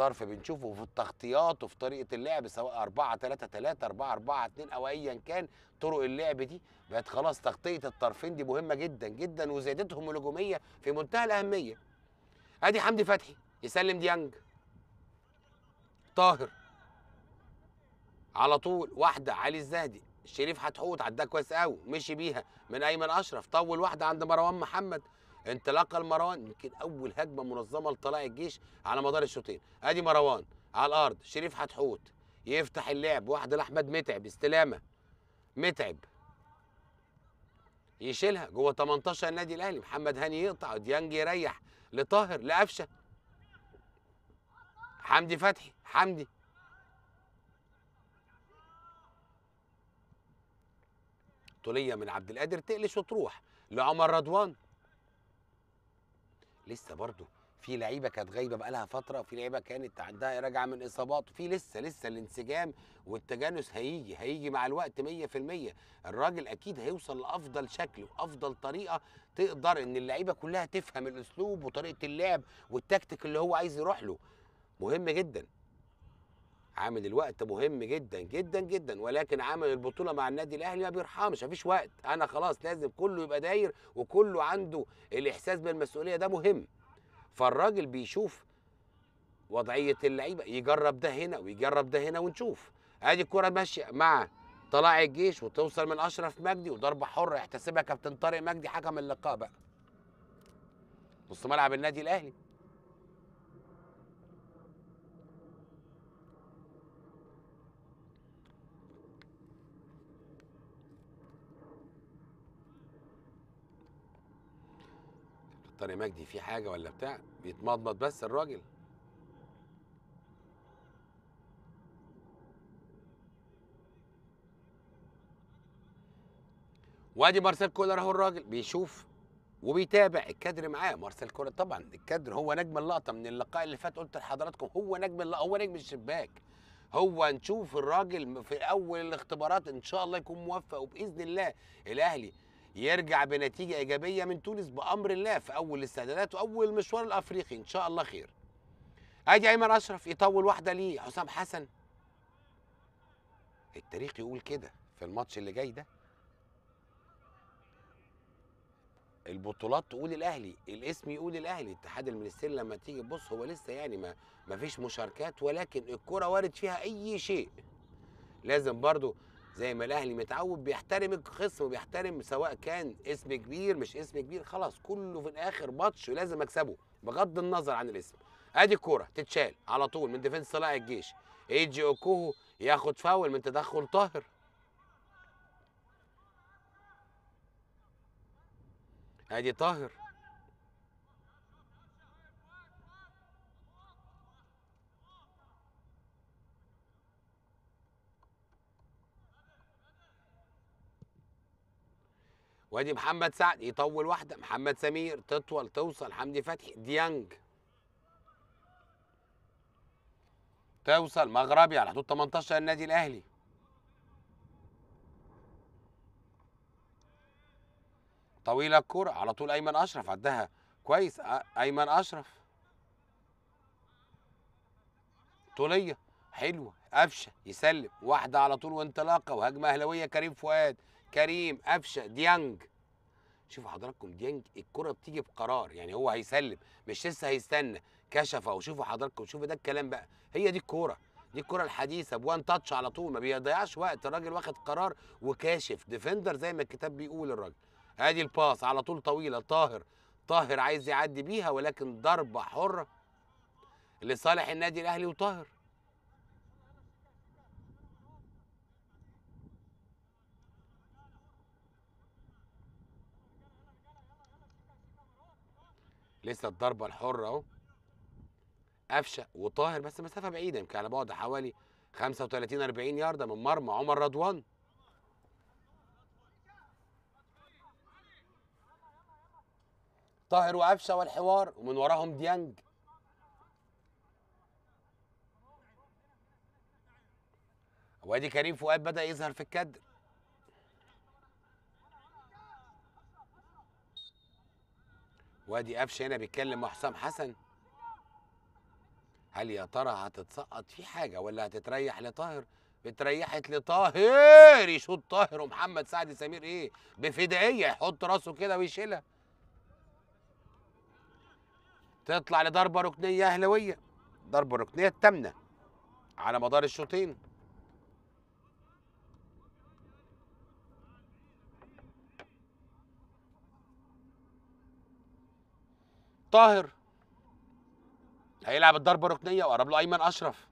طرف بنشوفه في التغطيات وفي طريقه اللعب سواء 4 3 3 4 4 2 او ايا كان طرق اللعب دي بقت خلاص تغطيه الطرفين دي مهمه جدا جدا وزيادتهم الهجوميه في منتهى الاهميه ادي حمدي فتحي يسلم ديانج طاهر على طول واحده علي الزهدي شريف حتحوت عداها كويس قوي مشي بيها من ايمن اشرف طول واحده عند مروان محمد انطلاقا لمروان يمكن اول هجمه منظمه لطلائع الجيش على مدار الشوطين ادي مروان على الارض شريف حتحوت يفتح اللعب واحده لاحمد متعب استلامه متعب يشيلها جوه 18 النادي الاهلي محمد هاني يقطع ديانج يريح لطاهر لقفشه حمدي فتحي حمدي طوليه من عبد القادر تقلش وتروح لعمر رضوان لسه برضه في لعيبه كانت غايبه بقالها فتره وفي لعيبه كانت عندها راجعه من اصابات وفي لسه لسه الانسجام والتجانس هيجي هيجي مع الوقت 100% الراجل اكيد هيوصل لافضل شكل وافضل طريقه تقدر ان اللعيبه كلها تفهم الاسلوب وطريقه اللعب والتكتيك اللي هو عايز يروح له مهم جدا عامل الوقت مهم جدا جدا جدا ولكن عامل البطوله مع النادي الاهلي ما بيرحمش مفيش وقت انا خلاص لازم كله يبقى داير وكله عنده الاحساس بالمسؤوليه ده مهم فالراجل بيشوف وضعيه اللعيبه يجرب ده هنا ويجرب ده هنا ونشوف ادي الكره ماشيه مع طلاع الجيش وتوصل من اشرف مجدي وضربه حره يحتسبها كابتن طارق مجدي حكم اللقاء بقى نص ملعب النادي الاهلي مطر يا مجدي في حاجه ولا بتاع بيتمضمض بس الراجل وادي مارسيل كولر اهو الراجل بيشوف وبيتابع الكادر معاه مارسيل كولر طبعا الكادر هو نجم اللقطه من اللقاء اللي فات قلت لحضراتكم هو نجم اللقطه هو نجم الشباك هو نشوف الراجل في اول الاختبارات ان شاء الله يكون موفق وباذن الله الاهلي يرجع بنتيجه ايجابيه من تونس بامر الله في اول استعدادات واول المشوار الافريقي ان شاء الله خير ادي ايمن اشرف يطول واحده ليه حسام حسن التاريخ يقول كده في الماتش اللي جاي ده البطولات تقول الاهلي الاسم يقول الاهلي اتحاد المنستير لما تيجي تبص هو لسه يعني ما ما فيش مشاركات ولكن الكره وارد فيها اي شيء لازم برضو زي ما الاهلي متعود بيحترم الخصم وبيحترم سواء كان اسم كبير مش اسم كبير خلاص كله في الاخر ماتش ولازم اكسبه بغض النظر عن الاسم ادي الكوره تتشال على طول من ديفينس صلاح الجيش ايجي اوكوهو ياخد فاول من تدخل طاهر ادي طاهر وادي محمد سعد يطول واحده محمد سمير تطول توصل حمدي فتحي ديانج توصل مغربي على حدود 18 النادي الاهلي طويله الكره على طول ايمن اشرف عدها كويس ايمن اشرف طوليه حلوه قفشه يسلم واحده على طول وانطلاقه وهجمه اهلاويه كريم فؤاد كريم قفشه ديانج شوفوا حضراتكم ديانج الكره بتيجي بقرار يعني هو هيسلم مش لسه هيستنى كشف وشوفوا شوفوا حضراتكم شوفوا ده الكلام بقى هي دي الكوره دي الكره الحديثه بوان تاتش على طول ما بيضيعش وقت الراجل واخد قرار وكاشف ديفندر زي ما الكتاب بيقول الراجل ادي الباس على طول طويله طاهر طاهر عايز يعدي بيها ولكن ضربه حره لصالح النادي الاهلي وطاهر لسه الضربه الحره اهو قفشه وطاهر بس مسافه بعيده يمكن على بعد حوالي 35 40 يارده من مرمى عمر رضوان طاهر وقفشه والحوار ومن وراهم ديانج وادي كريم فؤاد بدا يظهر في الكادر وادي قفشه هنا بيتكلم مع حسام حسن هل يا ترى هتتسقط في حاجه ولا هتتريح لطاهر اتريحت لطاهر يشوط طاهر ومحمد سعد سمير ايه بفدائيه يحط راسه كده ويشيلها تطلع لضربه ركنيه اهلاويه ضربه ركنيه الثامنه على مدار الشوطين طاهر هيلعب الضربه الركنيه وقرب له ايمن اشرف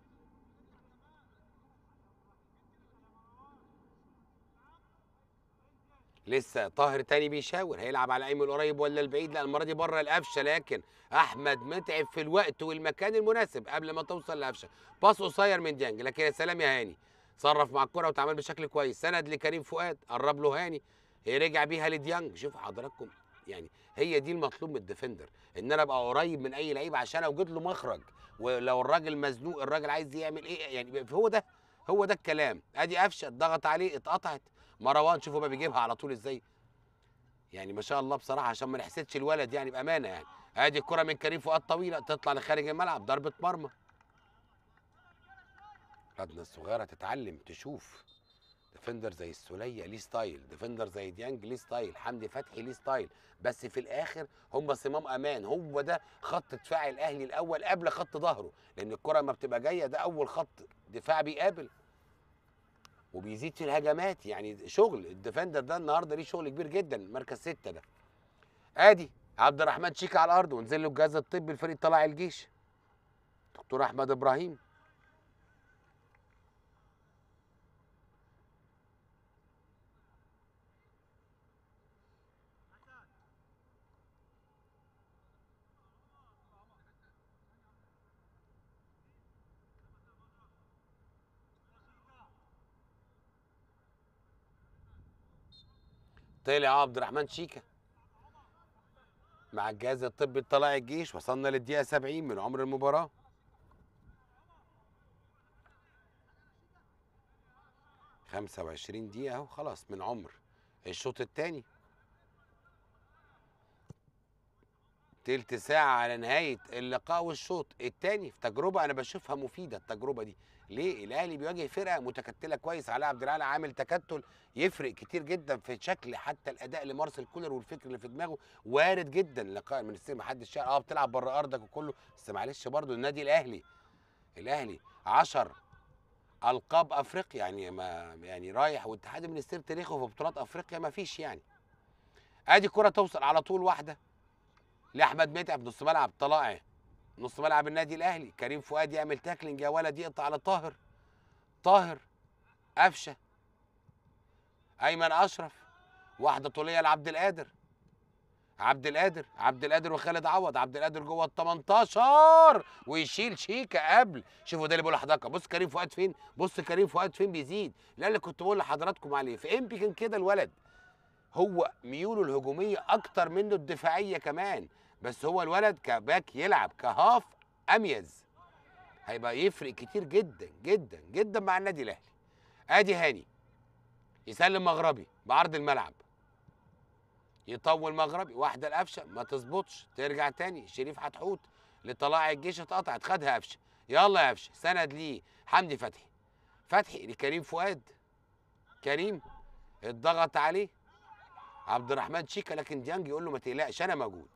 لسه طاهر تاني بيشاور هيلعب على ايمن القريب ولا البعيد لا المره دي بره القفشه لكن احمد متعب في الوقت والمكان المناسب قبل ما توصل لقفشه باص قصير من ديانج لكن يا سلام يا هاني صرف مع الكره وتعامل بشكل كويس سند لكريم فؤاد قرب له هاني رجع بيها لديانج شوف حضراتكم يعني هي دي المطلوب من الديفندر ان انا ابقى قريب من اي لعيب عشان اوجد له مخرج ولو الراجل مزنوق الراجل عايز يعمل ايه يعني هو ده هو ده الكلام ادي قفشه اتضغط عليه اتقطعت مروان شوفوا بقى بيجيبها على طول ازاي يعني ما شاء الله بصراحه عشان ما نحسدش الولد يعني بامانه يعني ادي الكره من كريم فؤاد طويله تطلع لخارج الملعب ضربه مرمى اولادنا الصغيره تتعلم تشوف ديفندر زي السوليه ليه ستايل ديفندر زي ديانج ليه ستايل حمدي فتحي ليه ستايل بس في الاخر هم صمام امان هو ده خط دفاع الاهلي الاول قبل خط ظهره لان الكره ما بتبقى جايه ده اول خط دفاع بيقابل وبيزيد في الهجمات يعني شغل الديفندر ده النهارده ليه شغل كبير جدا مركز ستة ده ادي عبد الرحمن شيك على الارض ونزل له الجهاز الطبي الفريق طلع الجيش دكتور احمد ابراهيم طلع عبد الرحمن شيكا مع الجهاز الطبي طلع الجيش وصلنا للدقيقه 70 من عمر المباراه خمسة وعشرين دقيقة اهو خلاص من عمر الشوط الثاني تلت ساعة على نهاية اللقاء والشوط الثاني في تجربة أنا بشوفها مفيدة التجربة دي ليه الاهلي بيواجه فرقه متكتله كويس على عبد العال عامل تكتل يفرق كتير جدا في شكل حتى الاداء لمارسيل كولر والفكر اللي في دماغه وارد جدا لقاء المنستير ما حدش اه بتلعب بره ارضك وكله بس معلش برضه النادي الاهلي الاهلي 10 القاب افريقيا يعني ما يعني رايح واتحاد المنستير تاريخه في بطولات افريقيا ما فيش يعني ادي كره توصل على طول واحده لاحمد متعب نص ملعب طلائع نص ملعب النادي الاهلي كريم فؤاد يعمل تاكلينج يا ولد يقطع على طاهر طاهر قفشه ايمن اشرف واحده طوليه لعبد القادر عبد القادر عبد القادر وخالد عوض عبد القادر جوه ال 18 ويشيل شيكه قبل شوفوا ده اللي بقول لحضرتك بص كريم فؤاد فين بص كريم فؤاد فين بيزيد لا اللي كنت بقول لحضراتكم عليه في امبي كان كده الولد هو ميوله الهجوميه اكتر منه الدفاعيه كمان بس هو الولد كباك يلعب كهاف اميز هيبقى يفرق كتير جدا جدا جدا مع النادي الاهلي ادي هاني يسلم مغربي بعرض الملعب يطول مغربي واحده القفشه ما تظبطش ترجع تاني شريف حتحوت لطلاع الجيش اتقطعت خدها قفشه يلا يا قفشه سند ليه حمدي فتحي فتحي لكريم فؤاد كريم اتضغط عليه عبد الرحمن شيكا لكن ديانج يقول له ما تقلقش انا موجود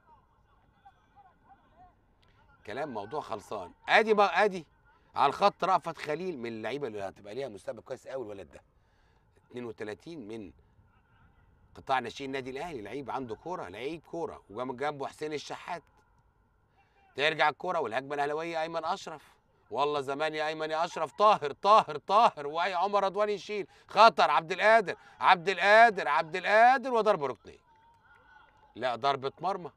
كلام موضوع خلصان ادي بقى ادي على الخط رأفت خليل من اللعيبه اللي هتبقى ليها مستقبل كويس قوي الولد ده 32 من قطاع ناشئين النادي الاهلي لعيب عنده كوره لعيب كوره وجنبه حسين الشحات ترجع الكوره والهجمه الاهلاويه ايمن اشرف والله زمان يا ايمن يا اشرف طاهر طاهر طاهر واي عمر رضوان يشيل خطر عبد القادر عبد القادر عبد القادر وضربه ركنيه لا ضربه مرمى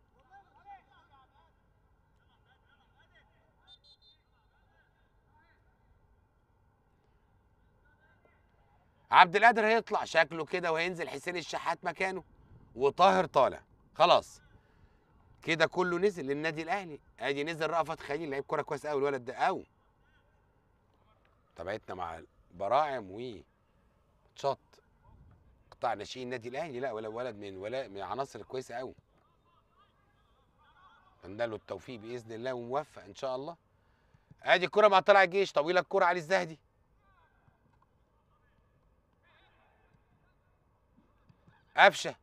عبد القادر هيطلع شكله كده وهينزل حسين الشحات مكانه وطاهر طالع خلاص كده كله نزل للنادي الاهلي ادي نزل رأفت خليل لعيب كوره كويس قوي الولد ده قوي تبعتنا مع براعم و شط قطاع ناشئين النادي الاهلي لا ولا ولد من ولا من عناصر كويسه قوي اتمنى له التوفيق باذن الله وموفق ان شاء الله ادي الكوره مع طلع الجيش طويله الكوره علي الزهدي قفشه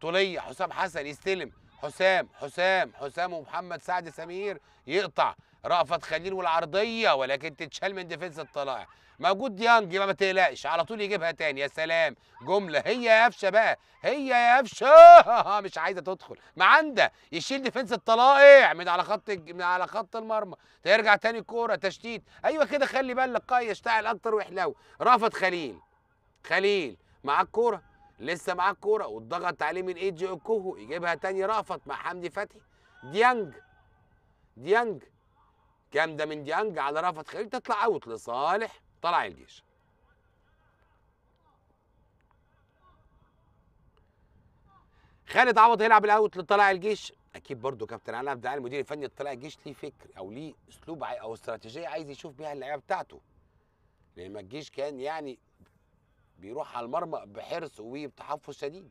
طوليه حسام حسن يستلم حسام حسام حسام ومحمد سعد سمير يقطع رأفت خليل والعرضيه ولكن تتشال من ديفينس الطلائع موجود ديانج ما تقلقش على طول يجيبها تاني يا سلام جمله هي يا قفشه بقى هي يا قفشه مش عايزه تدخل ما عنده يشيل ديفينس الطلائع من على خط من على خط المرمى ترجع تاني الكوره تشتيت ايوه كده خلي بالك قايه يشتعل اكتر ويحلو رأفت خليل خليل معاك كوره لسه معاه الكوره واتضغط عليه من ايجي اوكوهو يجيبها تاني رأفت مع حمدي فتحي ديانج ديانج كام ده من ديانج على رأفت خليل تطلع اوت لصالح طلع الجيش خالد عوض هيلعب الاوت لطلع الجيش اكيد برضه كابتن علي عبد العال المدير الفني لطلع الجيش ليه فكر او ليه اسلوب او استراتيجيه عايز يشوف بيها اللعيبه بتاعته لان ما الجيش كان يعني بيروح على المرمى بحرص وبتحفظ شديد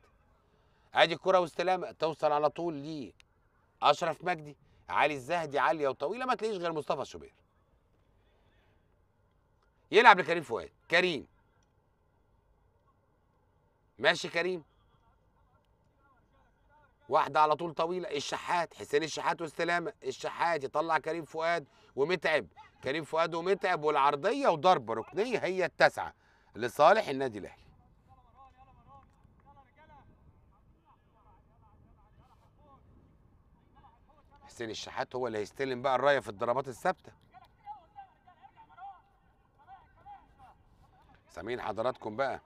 ادي كره واستلامه توصل على طول ليه اشرف مجدي علي الزهدي عاليه وطويله ما تلاقيش غير مصطفى شوبير يلعب لكريم فؤاد كريم ماشي كريم واحدة على طول طويلة الشحات حسين الشحات واستلامة الشحات يطلع كريم فؤاد ومتعب كريم فؤاد ومتعب والعرضية وضربة ركنية هي التسعة لصالح النادي الاهلي حسين الشحات هو اللي هيستلم بقى الرايه في الضربات الثابته سامعين حضراتكم بقى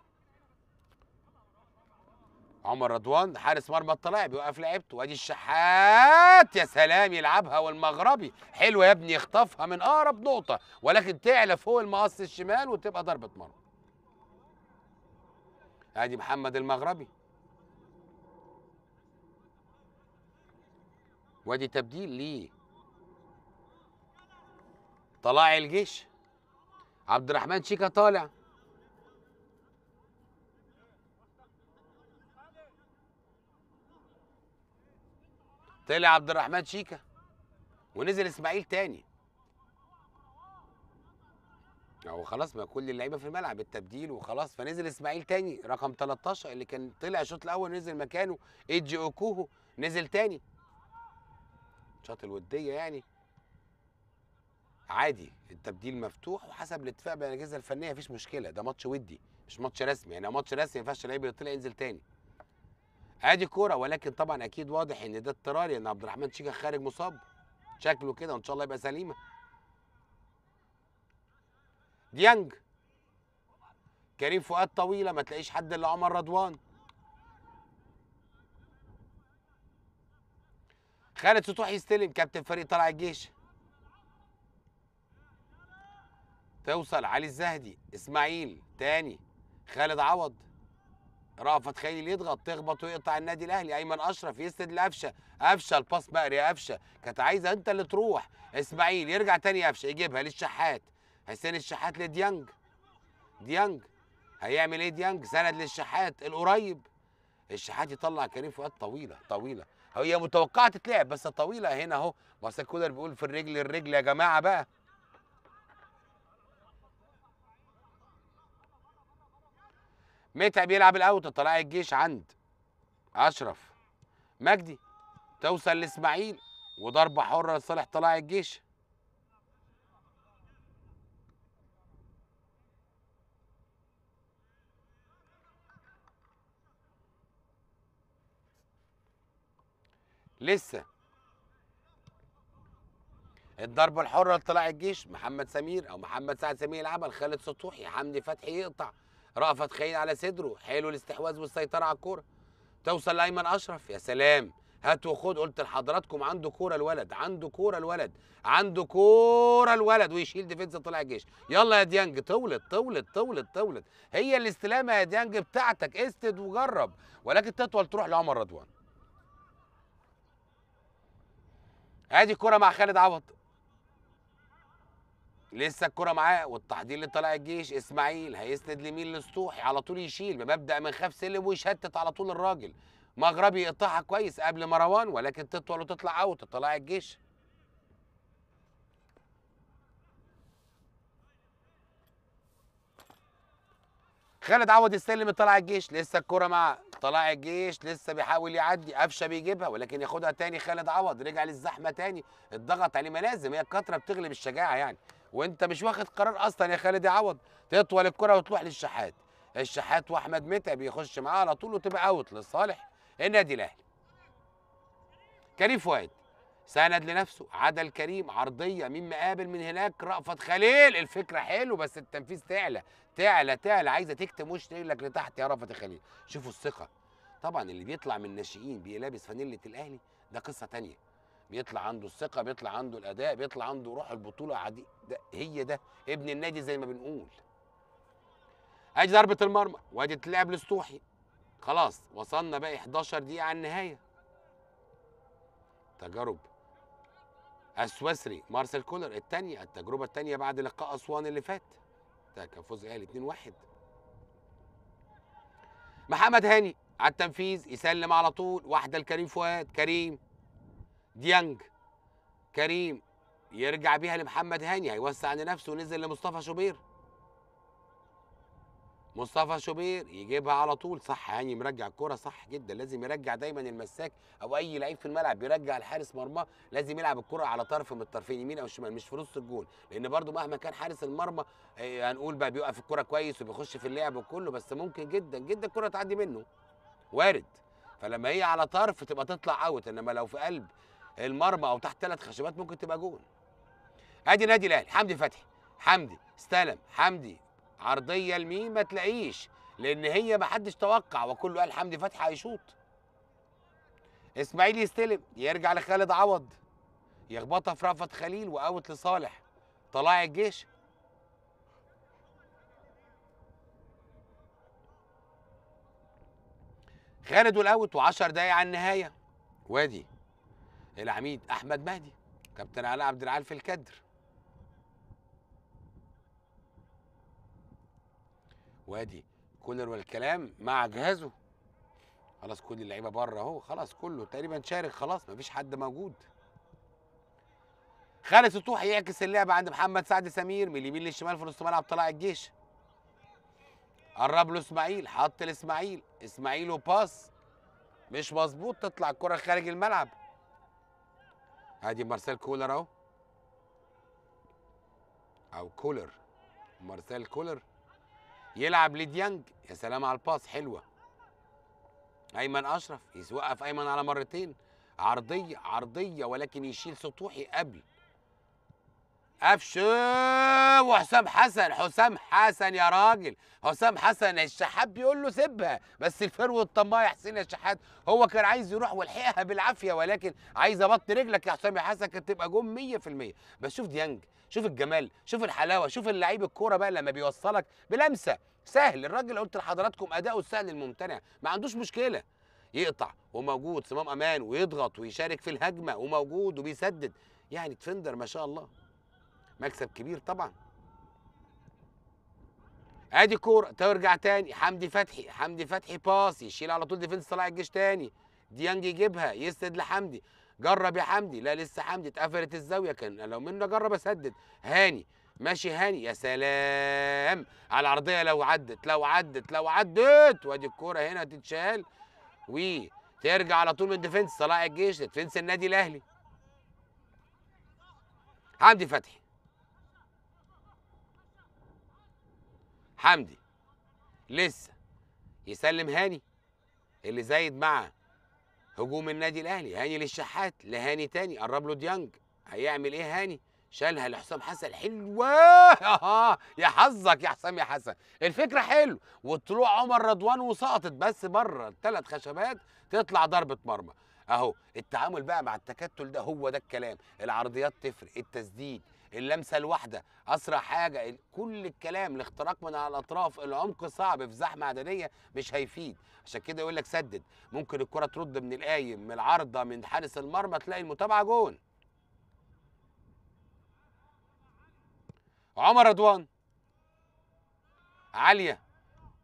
عمر رضوان حارس مرمى الطلاع بيوقف لعبته وادي الشحات يا سلام يلعبها والمغربي حلوه يا ابني يخطفها من اقرب نقطه ولكن تعلى فوق المقص الشمال وتبقى ضربه مرمى ادي محمد المغربي وادي تبديل ليه طلاع الجيش عبد الرحمن شيكا طالع طلع عبد الرحمن شيكا ونزل اسماعيل تاني هو خلاص ما كل اللعيبه في الملعب التبديل وخلاص فنزل اسماعيل تاني رقم 13 اللي كان طلع الشوط الاول نزل مكانه ايجي اوكوهو نزل تاني شاط الوديه يعني عادي التبديل مفتوح وحسب الاتفاق بين الاجهزه الفنيه مفيش مشكله ده ماتش ودي مش ماتش رسمي يعني ماتش رسمي ما ينفعش اللعيب اللي طلع ينزل تاني ادي كوره ولكن طبعا اكيد واضح ان ده اضطراري ان عبد الرحمن شيكا خارج مصاب شكله كده وان شاء الله يبقى سليمه ديانج كريم فؤاد طويله ما تلاقيش حد الا عمر رضوان خالد سطوح يستلم كابتن فريق طلع الجيش توصل علي الزهدي اسماعيل تاني خالد عوض رأفت خليل يضغط تخبط ويقطع النادي الاهلي ايمن اشرف يسند لقفشه قفشه الباص بقري قفشه كانت عايزه انت اللي تروح اسماعيل يرجع تاني قفشه يجيبها للشحات حسين الشحات لديانج ديانج هيعمل ايه ديانج سند للشحات القريب الشحات يطلع كريم فؤاد طويله طويله هي متوقعه تتلعب بس طويله هنا اهو مارسيل كولر بيقول في الرجل الرجل يا جماعه بقى متعب يلعب الاوت طلع الجيش عند اشرف مجدي توصل لاسماعيل وضربه حره لصالح طلائع الجيش لسه الضربة الحرة لطلاع الجيش محمد سمير أو محمد سعد سمير العمل خالد سطوحي حمدي فتحي يقطع رأفت خيل على صدره حلو الاستحواذ والسيطرة على الكورة توصل لأيمن أشرف يا سلام هات وخد قلت لحضراتكم عنده كورة الولد عنده كورة الولد عنده كورة الولد ويشيل ديفينس طلع الجيش يلا يا ديانج طولت طولت طولت طولت هي الاستلامة يا ديانج بتاعتك استد وجرب ولكن تطول تروح لعمر رضوان ادي الكرة مع خالد عوض لسه الكرة معاه والتحضير لطلائع الجيش اسماعيل هيسند لمين لسطوحي على طول يشيل بمبدأ من خاف سلم ويشتت على طول الراجل مغربي يقطعها كويس قبل مروان ولكن تطول وتطلع اوت طلع الجيش خالد عوض يستلم طلع الجيش لسه الكرة مع طلع الجيش لسه بيحاول يعدي قفشه بيجيبها ولكن ياخدها تاني خالد عوض رجع للزحمه تاني اتضغط عليه ما لازم هي الكتره بتغلب الشجاعه يعني وانت مش واخد قرار اصلا يا خالد عوض تطول الكره وتروح للشحات الشحات واحمد متى بيخش معاه على طول وتبقى اوت لصالح النادي الاهلي كريم فؤاد ساند لنفسه عدل كريم عرضيه مين مقابل من هناك رأفت خليل الفكره حلو بس التنفيذ تعلى تعلى تعلى عايزه تكتم وش رجلك لتحت يا رفت الخليل شوفوا الثقه طبعا اللي بيطلع من الناشئين بيلابس فانيله الاهلي ده قصه ثانيه بيطلع عنده الثقه بيطلع عنده الاداء بيطلع عنده روح البطوله عادي ده هي ده ابن النادي زي ما بنقول ادي ضربه المرمى وادي تلعب لسطوحي خلاص وصلنا بقى 11 دقيقه على النهايه تجارب السويسري مارسيل كولر الثانيه التجربه الثانيه بعد لقاء اسوان اللي فات ده كان فوز الاهلي 2-1 محمد هاني على التنفيذ يسلم على طول واحده لكريم فؤاد كريم ديانج كريم يرجع بيها لمحمد هاني هيوسع لنفسه ونزل لمصطفى شوبير مصطفى شوبير يجيبها على طول صح يعني مرجع الكوره صح جدا لازم يرجع دايما المساك او اي لعيب في الملعب بيرجع الحارس مرمى لازم يلعب الكوره على طرف من الطرفين يمين او شمال مش في نص الجون لان برده مهما كان حارس المرمى آه، هنقول بقى بيوقف الكوره كويس وبيخش في اللعب وكله بس ممكن جدا جدا الكوره تعدي منه وارد فلما هي على طرف تبقى تطلع اوت انما لو في قلب المرمى او تحت ثلاث خشبات ممكن تبقى جون ادي نادي الاهلي حمدي فتحي حمدي استلم حمدي عرضيه لمين ما تلاقيش لان هي ما حدش توقع وكله قال حمدي فتحي هيشوط اسماعيل يستلم يرجع لخالد عوض يخبطها في رفض خليل واوت لصالح طلاع الجيش خالد والاوت و10 دقايق على النهايه وادي العميد احمد مهدي كابتن علاء عبد العال في الكدر وادي كولر والكلام مع جهازه خلاص كل اللعيبه بره اهو خلاص كله تقريبا شارك خلاص مفيش حد موجود خالد سطوح يعكس اللعبه عند محمد سعد سمير من اليمين للشمال في نص ملعب طلع الجيش قرب له اسماعيل حط لاسماعيل اسماعيل وباس مش مظبوط تطلع الكره خارج الملعب ادي مارسيل كولر اهو او كولر مارسيل كولر يلعب لديانج يا سلام على الباص حلوه ايمن اشرف يوقف ايمن على مرتين عرضيه عرضيه ولكن يشيل سطوحي قبل قفشه وحسام حسن حسام حسن يا راجل حسام حسن الشحات بيقول له سيبها بس الفرو الطماع يا حسين يا هو كان عايز يروح والحقها بالعافيه ولكن عايز ابط رجلك يا حسام يا حسن كانت تبقى جون 100% بس شوف ديانج شوف الجمال شوف الحلاوه شوف اللعيب الكوره بقى لما بيوصلك بلمسه سهل الراجل قلت لحضراتكم اداؤه السهل الممتنع ما عندوش مشكله يقطع وموجود صمام امان ويضغط ويشارك في الهجمه وموجود وبيسدد يعني ديفندر ما شاء الله مكسب كبير طبعا ادي كوره ترجع تاني حمدي فتحي حمدي فتحي باص يشيل على طول ديفنس طلع الجيش تاني ديانج يجيبها يسند لحمدي جرب يا حمدي لا لسه حمدي اتقفلت الزاويه كان لو منه اجرب اسدد هاني ماشي هاني يا سلام على العرضيه لو عدت لو عدت لو عدت وادي الكوره هنا تتشال وترجع على طول من ديفنس صلاح الجيش ديفنس النادي الاهلي حمدي فتحي حمدي لسه يسلم هاني اللي زايد معاه هجوم النادي الاهلي هاني للشحات لهاني تاني قرب له ديانج هيعمل ايه هاني شالها لحسام حسن حلوه آه، يا حظك يا حسام يا حسن الفكره حلو وطلوع عمر رضوان وسقطت بس بره الثلاث خشبات تطلع ضربه مرمى اهو التعامل بقى مع التكتل ده هو ده الكلام العرضيات تفرق التسديد اللمسه الواحده اسرع حاجه كل الكلام الاختراق من على الاطراف العمق صعب في زحمه عدديه مش هيفيد عشان كده يقول لك سدد ممكن الكره ترد من القايم من العارضه من حارس المرمى تلاقي المتابعه جون عمر رضوان عاليه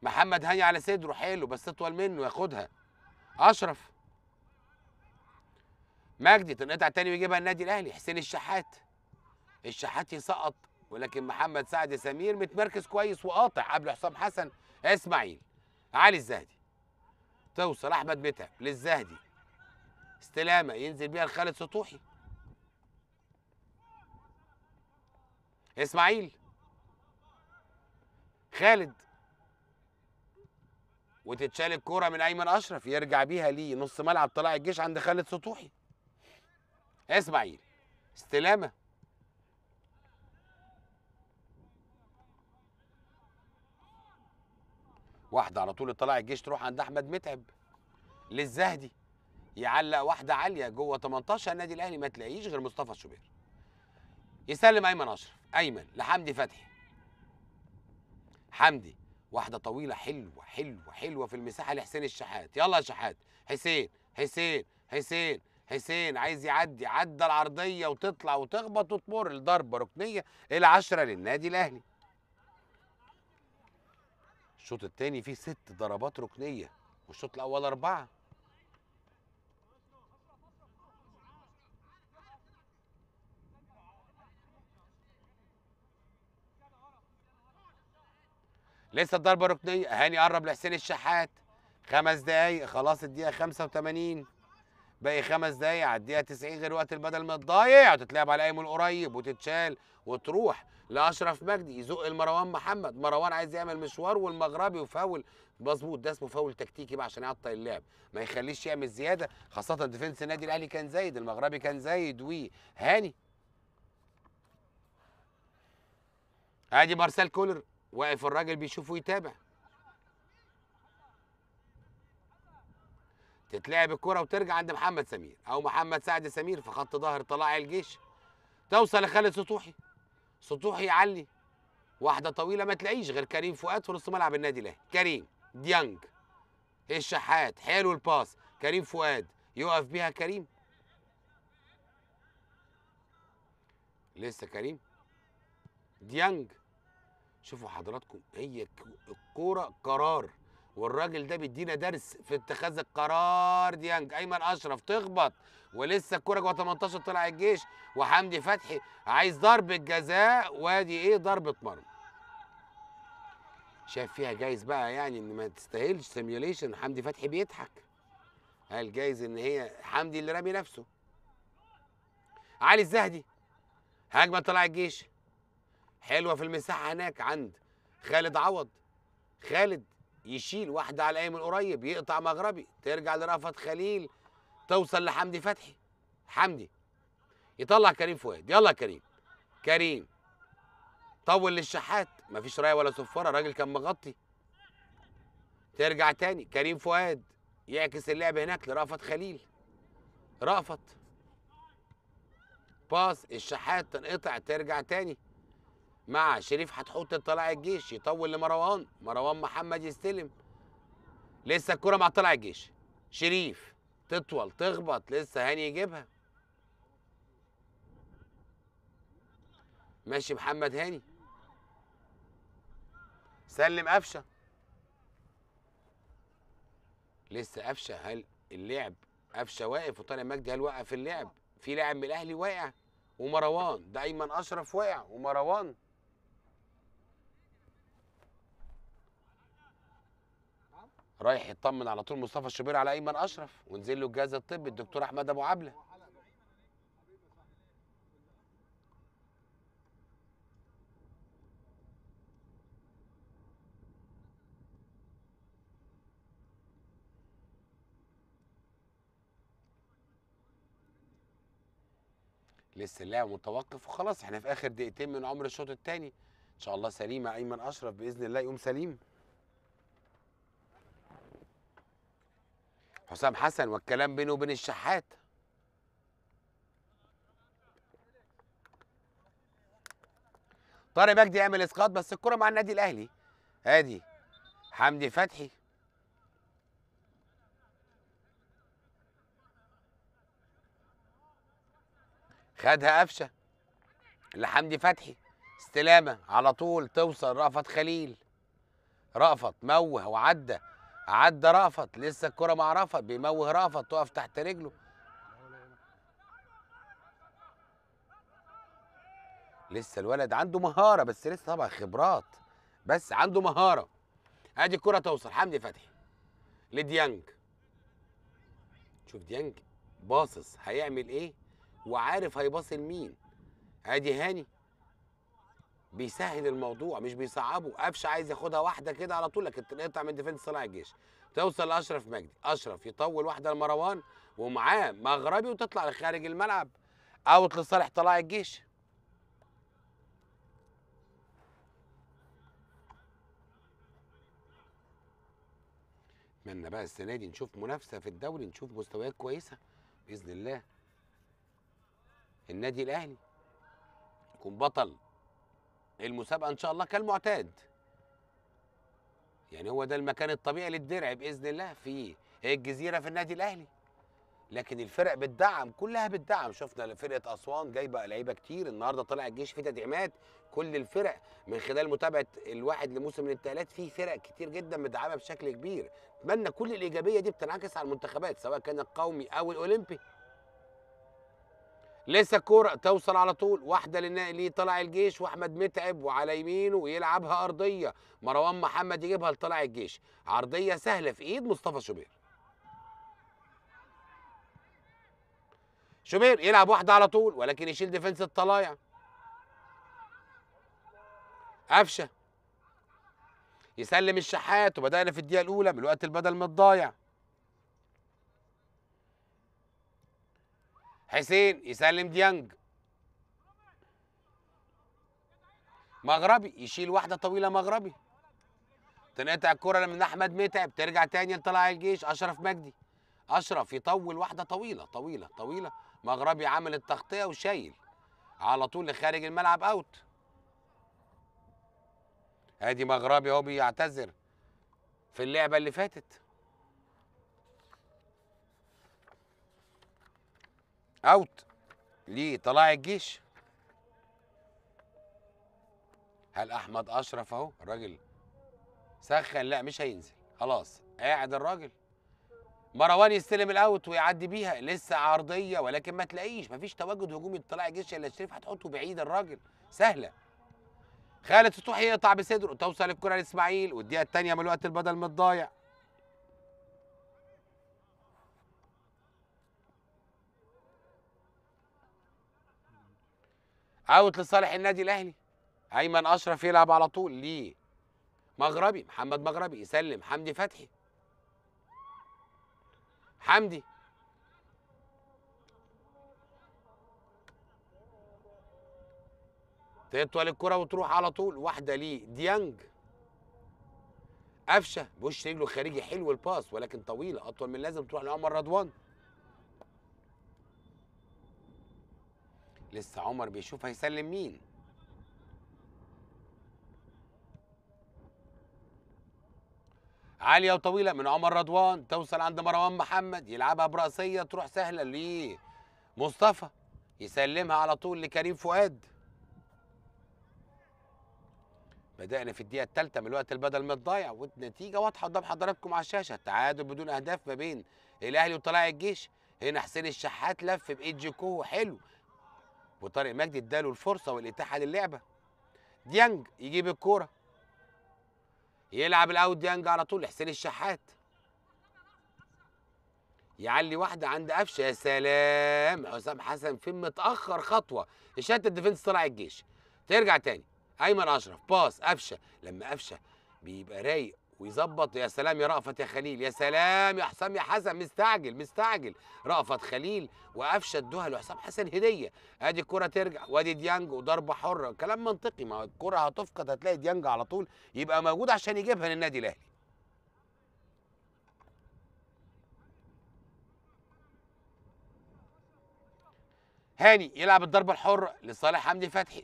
محمد هاني على صدره حلو بس اطول منه ياخدها اشرف مجدي تنقطع تاني ويجيبها النادي الاهلي حسين الشحات الشحاتي سقط ولكن محمد سعد سمير متمركز كويس وقاطع قبل حسام حسن اسماعيل علي الزهدي توصل احمد متعب للزهدي استلامه ينزل بيها لخالد سطوحي اسماعيل خالد وتتشال الكوره من ايمن اشرف يرجع بيها ليه نص ملعب طلع الجيش عند خالد سطوحي اسماعيل استلامه واحده على طول طلع الجيش تروح عند احمد متعب للزهدي يعلق واحده عاليه جوه 18 النادي الاهلي ما تلاقيش غير مصطفى شوبير يسلم ايمن اشرف ايمن لحمدي فتحي حمدي واحده طويله حلوه حلوه حلوه في المساحه لحسين الشحات يلا يا شحات حسين حسين حسين حسين عايز يعدي عدى العرضيه وتطلع وتخبط وتمر الضربه ركنيه العشره للنادي الاهلي الشوط الثاني فيه ست ضربات ركنيه والشوط الاول اربعه لسه الضربه ركنيه هاني قرب لحسين الشحات خمس دقايق خلاص الدقيقه 85 باقي خمس دقايق على الدقيقه 90 غير وقت البدل ما تضيع وتتلعب على ايمن قريب وتتشال وتروح لاشرف مجدي يزق لمروان محمد مروان عايز يعمل مشوار والمغربي وفاول مظبوط ده اسمه فاول تكتيكي بقى عشان يعطل اللعب ما يخليش يعمل زياده خاصه ديفنس النادي الاهلي كان زايد المغربي كان زايد وهاني ادي مارسيل كولر واقف الراجل بيشوف ويتابع تتلعب الكره وترجع عند محمد سمير او محمد سعد سمير في خط ظهر طلائع الجيش توصل لخالد سطوحي سطوح يعلي واحده طويله ما تلاقيش غير كريم فؤاد في نص ملعب النادي الاهلي كريم ديانج الشحات حلو الباس كريم فؤاد يقف بيها كريم لسه كريم ديانج شوفوا حضراتكم هي الكوره قرار والراجل ده بيدينا درس في اتخاذ القرار ديانج ايمن اشرف تخبط ولسه الكوره جوه 18 طلع الجيش وحمدي فتحي عايز ضربه جزاء وادي ايه ضربه مرمى شاف فيها جايز بقى يعني ان ما تستاهلش سيميوليشن حمدي فتحي بيضحك قال جايز ان هي حمدي اللي رامي نفسه علي الزهدي هجمه طلع الجيش حلوه في المساحه هناك عند خالد عوض خالد يشيل واحدة على الايام القريب يقطع مغربي ترجع لرأفت خليل توصل لحمدي فتحي حمدي يطلع كريم فؤاد يلا كريم كريم طول للشحات مفيش رايه ولا صفاره الراجل كان مغطي ترجع تاني كريم فؤاد يعكس اللعب هناك لرأفت خليل رأفت باص الشحات تنقطع ترجع تاني مع شريف هتحط طلع الجيش يطول لمروان مروان محمد يستلم لسه الكرة مع طلع الجيش شريف تطول تخبط لسه هاني يجيبها ماشي محمد هاني سلم قفشه لسه قفشه هل اللعب قفشه واقف وطالع مجدي هل وقف اللعب في لاعب من الاهلي واقع ومروان ده ايمن اشرف واقع ومروان رايح يطمن على طول مصطفى الشوبير على ايمن اشرف ونزل له الجهاز الطبي الدكتور احمد ابو عبله لسه اللاعب متوقف وخلاص احنا في اخر دقيقتين من عمر الشوط الثاني ان شاء الله سليمه ايمن اشرف باذن الله يقوم سليم حسام حسن والكلام بينه وبين الشحات طارق مجدي يعمل اسقاط بس الكره مع النادي الاهلي ادي حمدي فتحي خدها قفشه لحمدي فتحي استلامه على طول توصل رأفت خليل رأفت موه وعدى عدى رأفت لسه الكرة مع رأفت بيموه رأفت تقف تحت رجله لسه الولد عنده مهارة بس لسه طبعا خبرات بس عنده مهارة ادي الكرة توصل حمدي فتحي لديانج شوف ديانج باصص هيعمل ايه وعارف هيباصي لمين ادي هاني بيسهل الموضوع مش بيصعبه قفشه عايز ياخدها واحده كده على طول لكن تقطع من ديفند صلاح الجيش توصل لاشرف مجدي اشرف يطول واحده لمروان ومعاه مغربي وتطلع لخارج الملعب اوت لصالح طلاع الجيش اتمنى بقى السنه دي نشوف منافسه في الدوري نشوف مستويات كويسه باذن الله النادي الاهلي يكون بطل المسابقه ان شاء الله كالمعتاد يعني هو ده المكان الطبيعي للدرع باذن الله في الجزيره في النادي الاهلي لكن الفرق بتدعم كلها بتدعم شفنا فرقه اسوان جايبه لعيبه كتير النهارده طلع الجيش في تدعيمات كل الفرق من خلال متابعه الواحد لموسم الانتقالات في فرق كتير جدا مدعمه بشكل كبير اتمنى كل الايجابيه دي بتنعكس على المنتخبات سواء كان القومي او الاولمبي لسه الكوره توصل على طول واحده للنقل طلع الجيش واحمد متعب وعلى يمينه ويلعبها ارضيه مروان محمد يجيبها لطلع الجيش عرضيه سهله في ايد مصطفى شوبير شوبير يلعب واحده على طول ولكن يشيل ديفنس الطلايع قفشه يسلم الشحات وبدانا في الدقيقه الاولى من الوقت البدل متضايع حسين يسلم ديانج مغربي يشيل واحده طويله مغربي تنقطع الكره من احمد متعب ترجع تاني لطلع الجيش اشرف مجدي اشرف يطول واحده طويله طويله طويله مغربي عامل التغطيه وشايل على طول لخارج الملعب اوت ادي مغربي هو بيعتذر في اللعبه اللي فاتت اوت ليه طلع الجيش هل احمد اشرف اهو الراجل سخن لا مش هينزل خلاص قاعد الراجل مروان يستلم الاوت ويعدي بيها لسه عرضيه ولكن ما تلاقيش مفيش تواجد هجومي لطلاع الجيش الا شريف هتحطه بعيد الراجل سهله خالد فتوحي يقطع بصدره توصل الكره لاسماعيل والدقيقه الثانيه من الوقت البدل متضايع اوت لصالح النادي الاهلي ايمن اشرف يلعب على طول ليه مغربي محمد مغربي يسلم حمدي فتحي حمدي تطول الكرة وتروح على طول واحدة ليه ديانج قفشة بوش رجله خارجي حلو الباس ولكن طويلة أطول من لازم تروح لعمر رضوان لسه عمر بيشوف هيسلم مين عاليه وطويله من عمر رضوان توصل عند مروان محمد يلعبها براسيه تروح سهله لمصطفى يسلمها على طول لكريم فؤاد بدأنا في الدقيقة الثالثة من الوقت البدل متضايع والنتيجة واضحة قدام حضراتكم على الشاشة تعادل بدون أهداف ما بين الأهلي وطلائع الجيش هنا حسين الشحات لف بإيد جيكو حلو وطارق مجدي اداله الفرصه والاتاحه للعبه ديانج يجيب الكوره يلعب الاوت ديانج على طول لحسين الشحات يعلي واحده عند قفشه يا سلام حسام حسن فين متاخر خطوه يشتت الديفنس طلع الجيش ترجع تاني ايمن اشرف باص قفشه لما قفشه بيبقى رايق ويظبط يا سلام يا رأفت يا خليل يا سلام يا حسام يا حسن مستعجل مستعجل رأفت خليل وقفشه ادوها لحسام حسن هديه ادي الكره ترجع وادي ديانج وضربه حره كلام منطقي ما الكره هتفقد هتلاقي ديانج على طول يبقى موجود عشان يجيبها للنادي الاهلي هاني يلعب الضربه الحره لصالح حمدي فتحي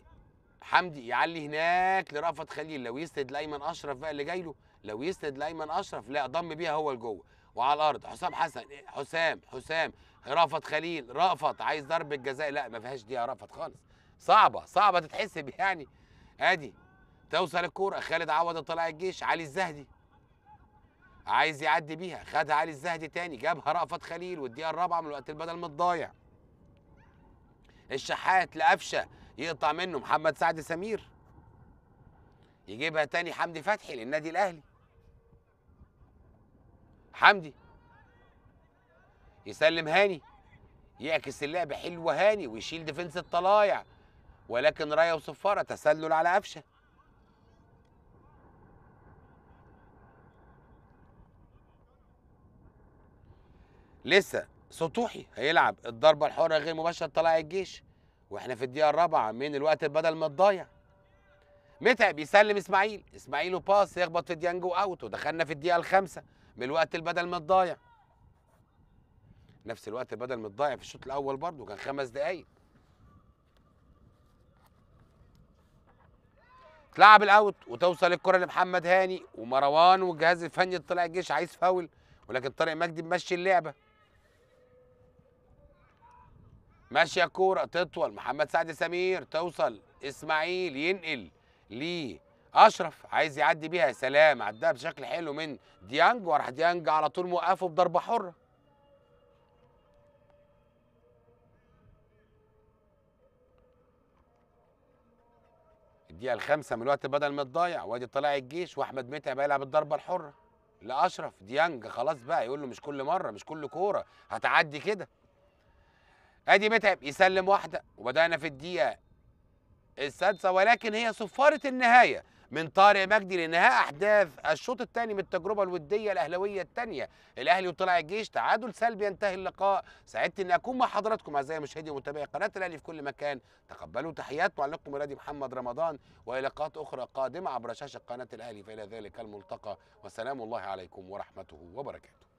حمدي يعلي هناك لرأفت خليل لو يسند لايمن اشرف بقى اللي جاي له لو يسند لايمن اشرف لا ضم بيها هو لجوه وعلى الارض حسام حسن حسام حسام رافت خليل رافت عايز ضربه جزاء لا ما فيهاش دي رافت خالص صعبه صعبه تتحسب يعني ادي توصل الكوره خالد عوض طلع الجيش علي الزهدي عايز يعدي بيها خدها علي الزهدي تاني جابها رأفت خليل والدقيقه الرابعه من الوقت البدل متضايع الشحات لقفشه يقطع منه محمد سعد سمير يجيبها تاني حمدي فتحي للنادي الاهلي حمدي يسلم هاني يعكس اللعب حلو هاني ويشيل ديفنس الطلايع ولكن رايا وصفارة تسلل على قفشه لسه سطوحي هيلعب الضربه الحره غير مباشره لطلائع الجيش واحنا في الدقيقه الرابعه من الوقت بدل ما تضيع متعب يسلم اسماعيل اسماعيل وباس يخبط في ديانجو اوت ودخلنا في الدقيقه الخامسه بالوقت البدل ما الضايع نفس الوقت بدل ما الضايع في الشوط الاول برضه كان خمس دقايق تلعب الاوت وتوصل الكره لمحمد هاني ومروان والجهاز الفني طلع الجيش عايز فاول ولكن طارق مجدي ممشي اللعبه ماشيه الكوره تطول محمد سعد سمير توصل اسماعيل ينقل ليه اشرف عايز يعدي بيها يا سلام عدها بشكل حلو من ديانج وراح ديانج على طول موقفه بضربه حره الدقيقه الخامسه من الوقت بدل ما تضيع وادي طلع الجيش واحمد متعب هيلعب الضربه الحره لاشرف ديانج خلاص بقى يقول له مش كل مره مش كل كوره هتعدي كده ادي متعب يسلم واحده وبدانا في الدقيقه السادسه ولكن هي صفاره النهايه من طارق مجدي لانهاء احداث الشوط الثاني من التجربه الوديه الاهلاويه الثانيه الاهلي وطلع الجيش تعادل سلبي ينتهي اللقاء سعدت ان اكون مع حضراتكم اعزائي مشاهدي ومتابعي قناه الاهلي في كل مكان تقبلوا تحيات معلقكم مرادي محمد رمضان والى لقاءات اخرى قادمه عبر شاشه قناه الاهلي فالى ذلك الملتقى وسلام الله عليكم ورحمته وبركاته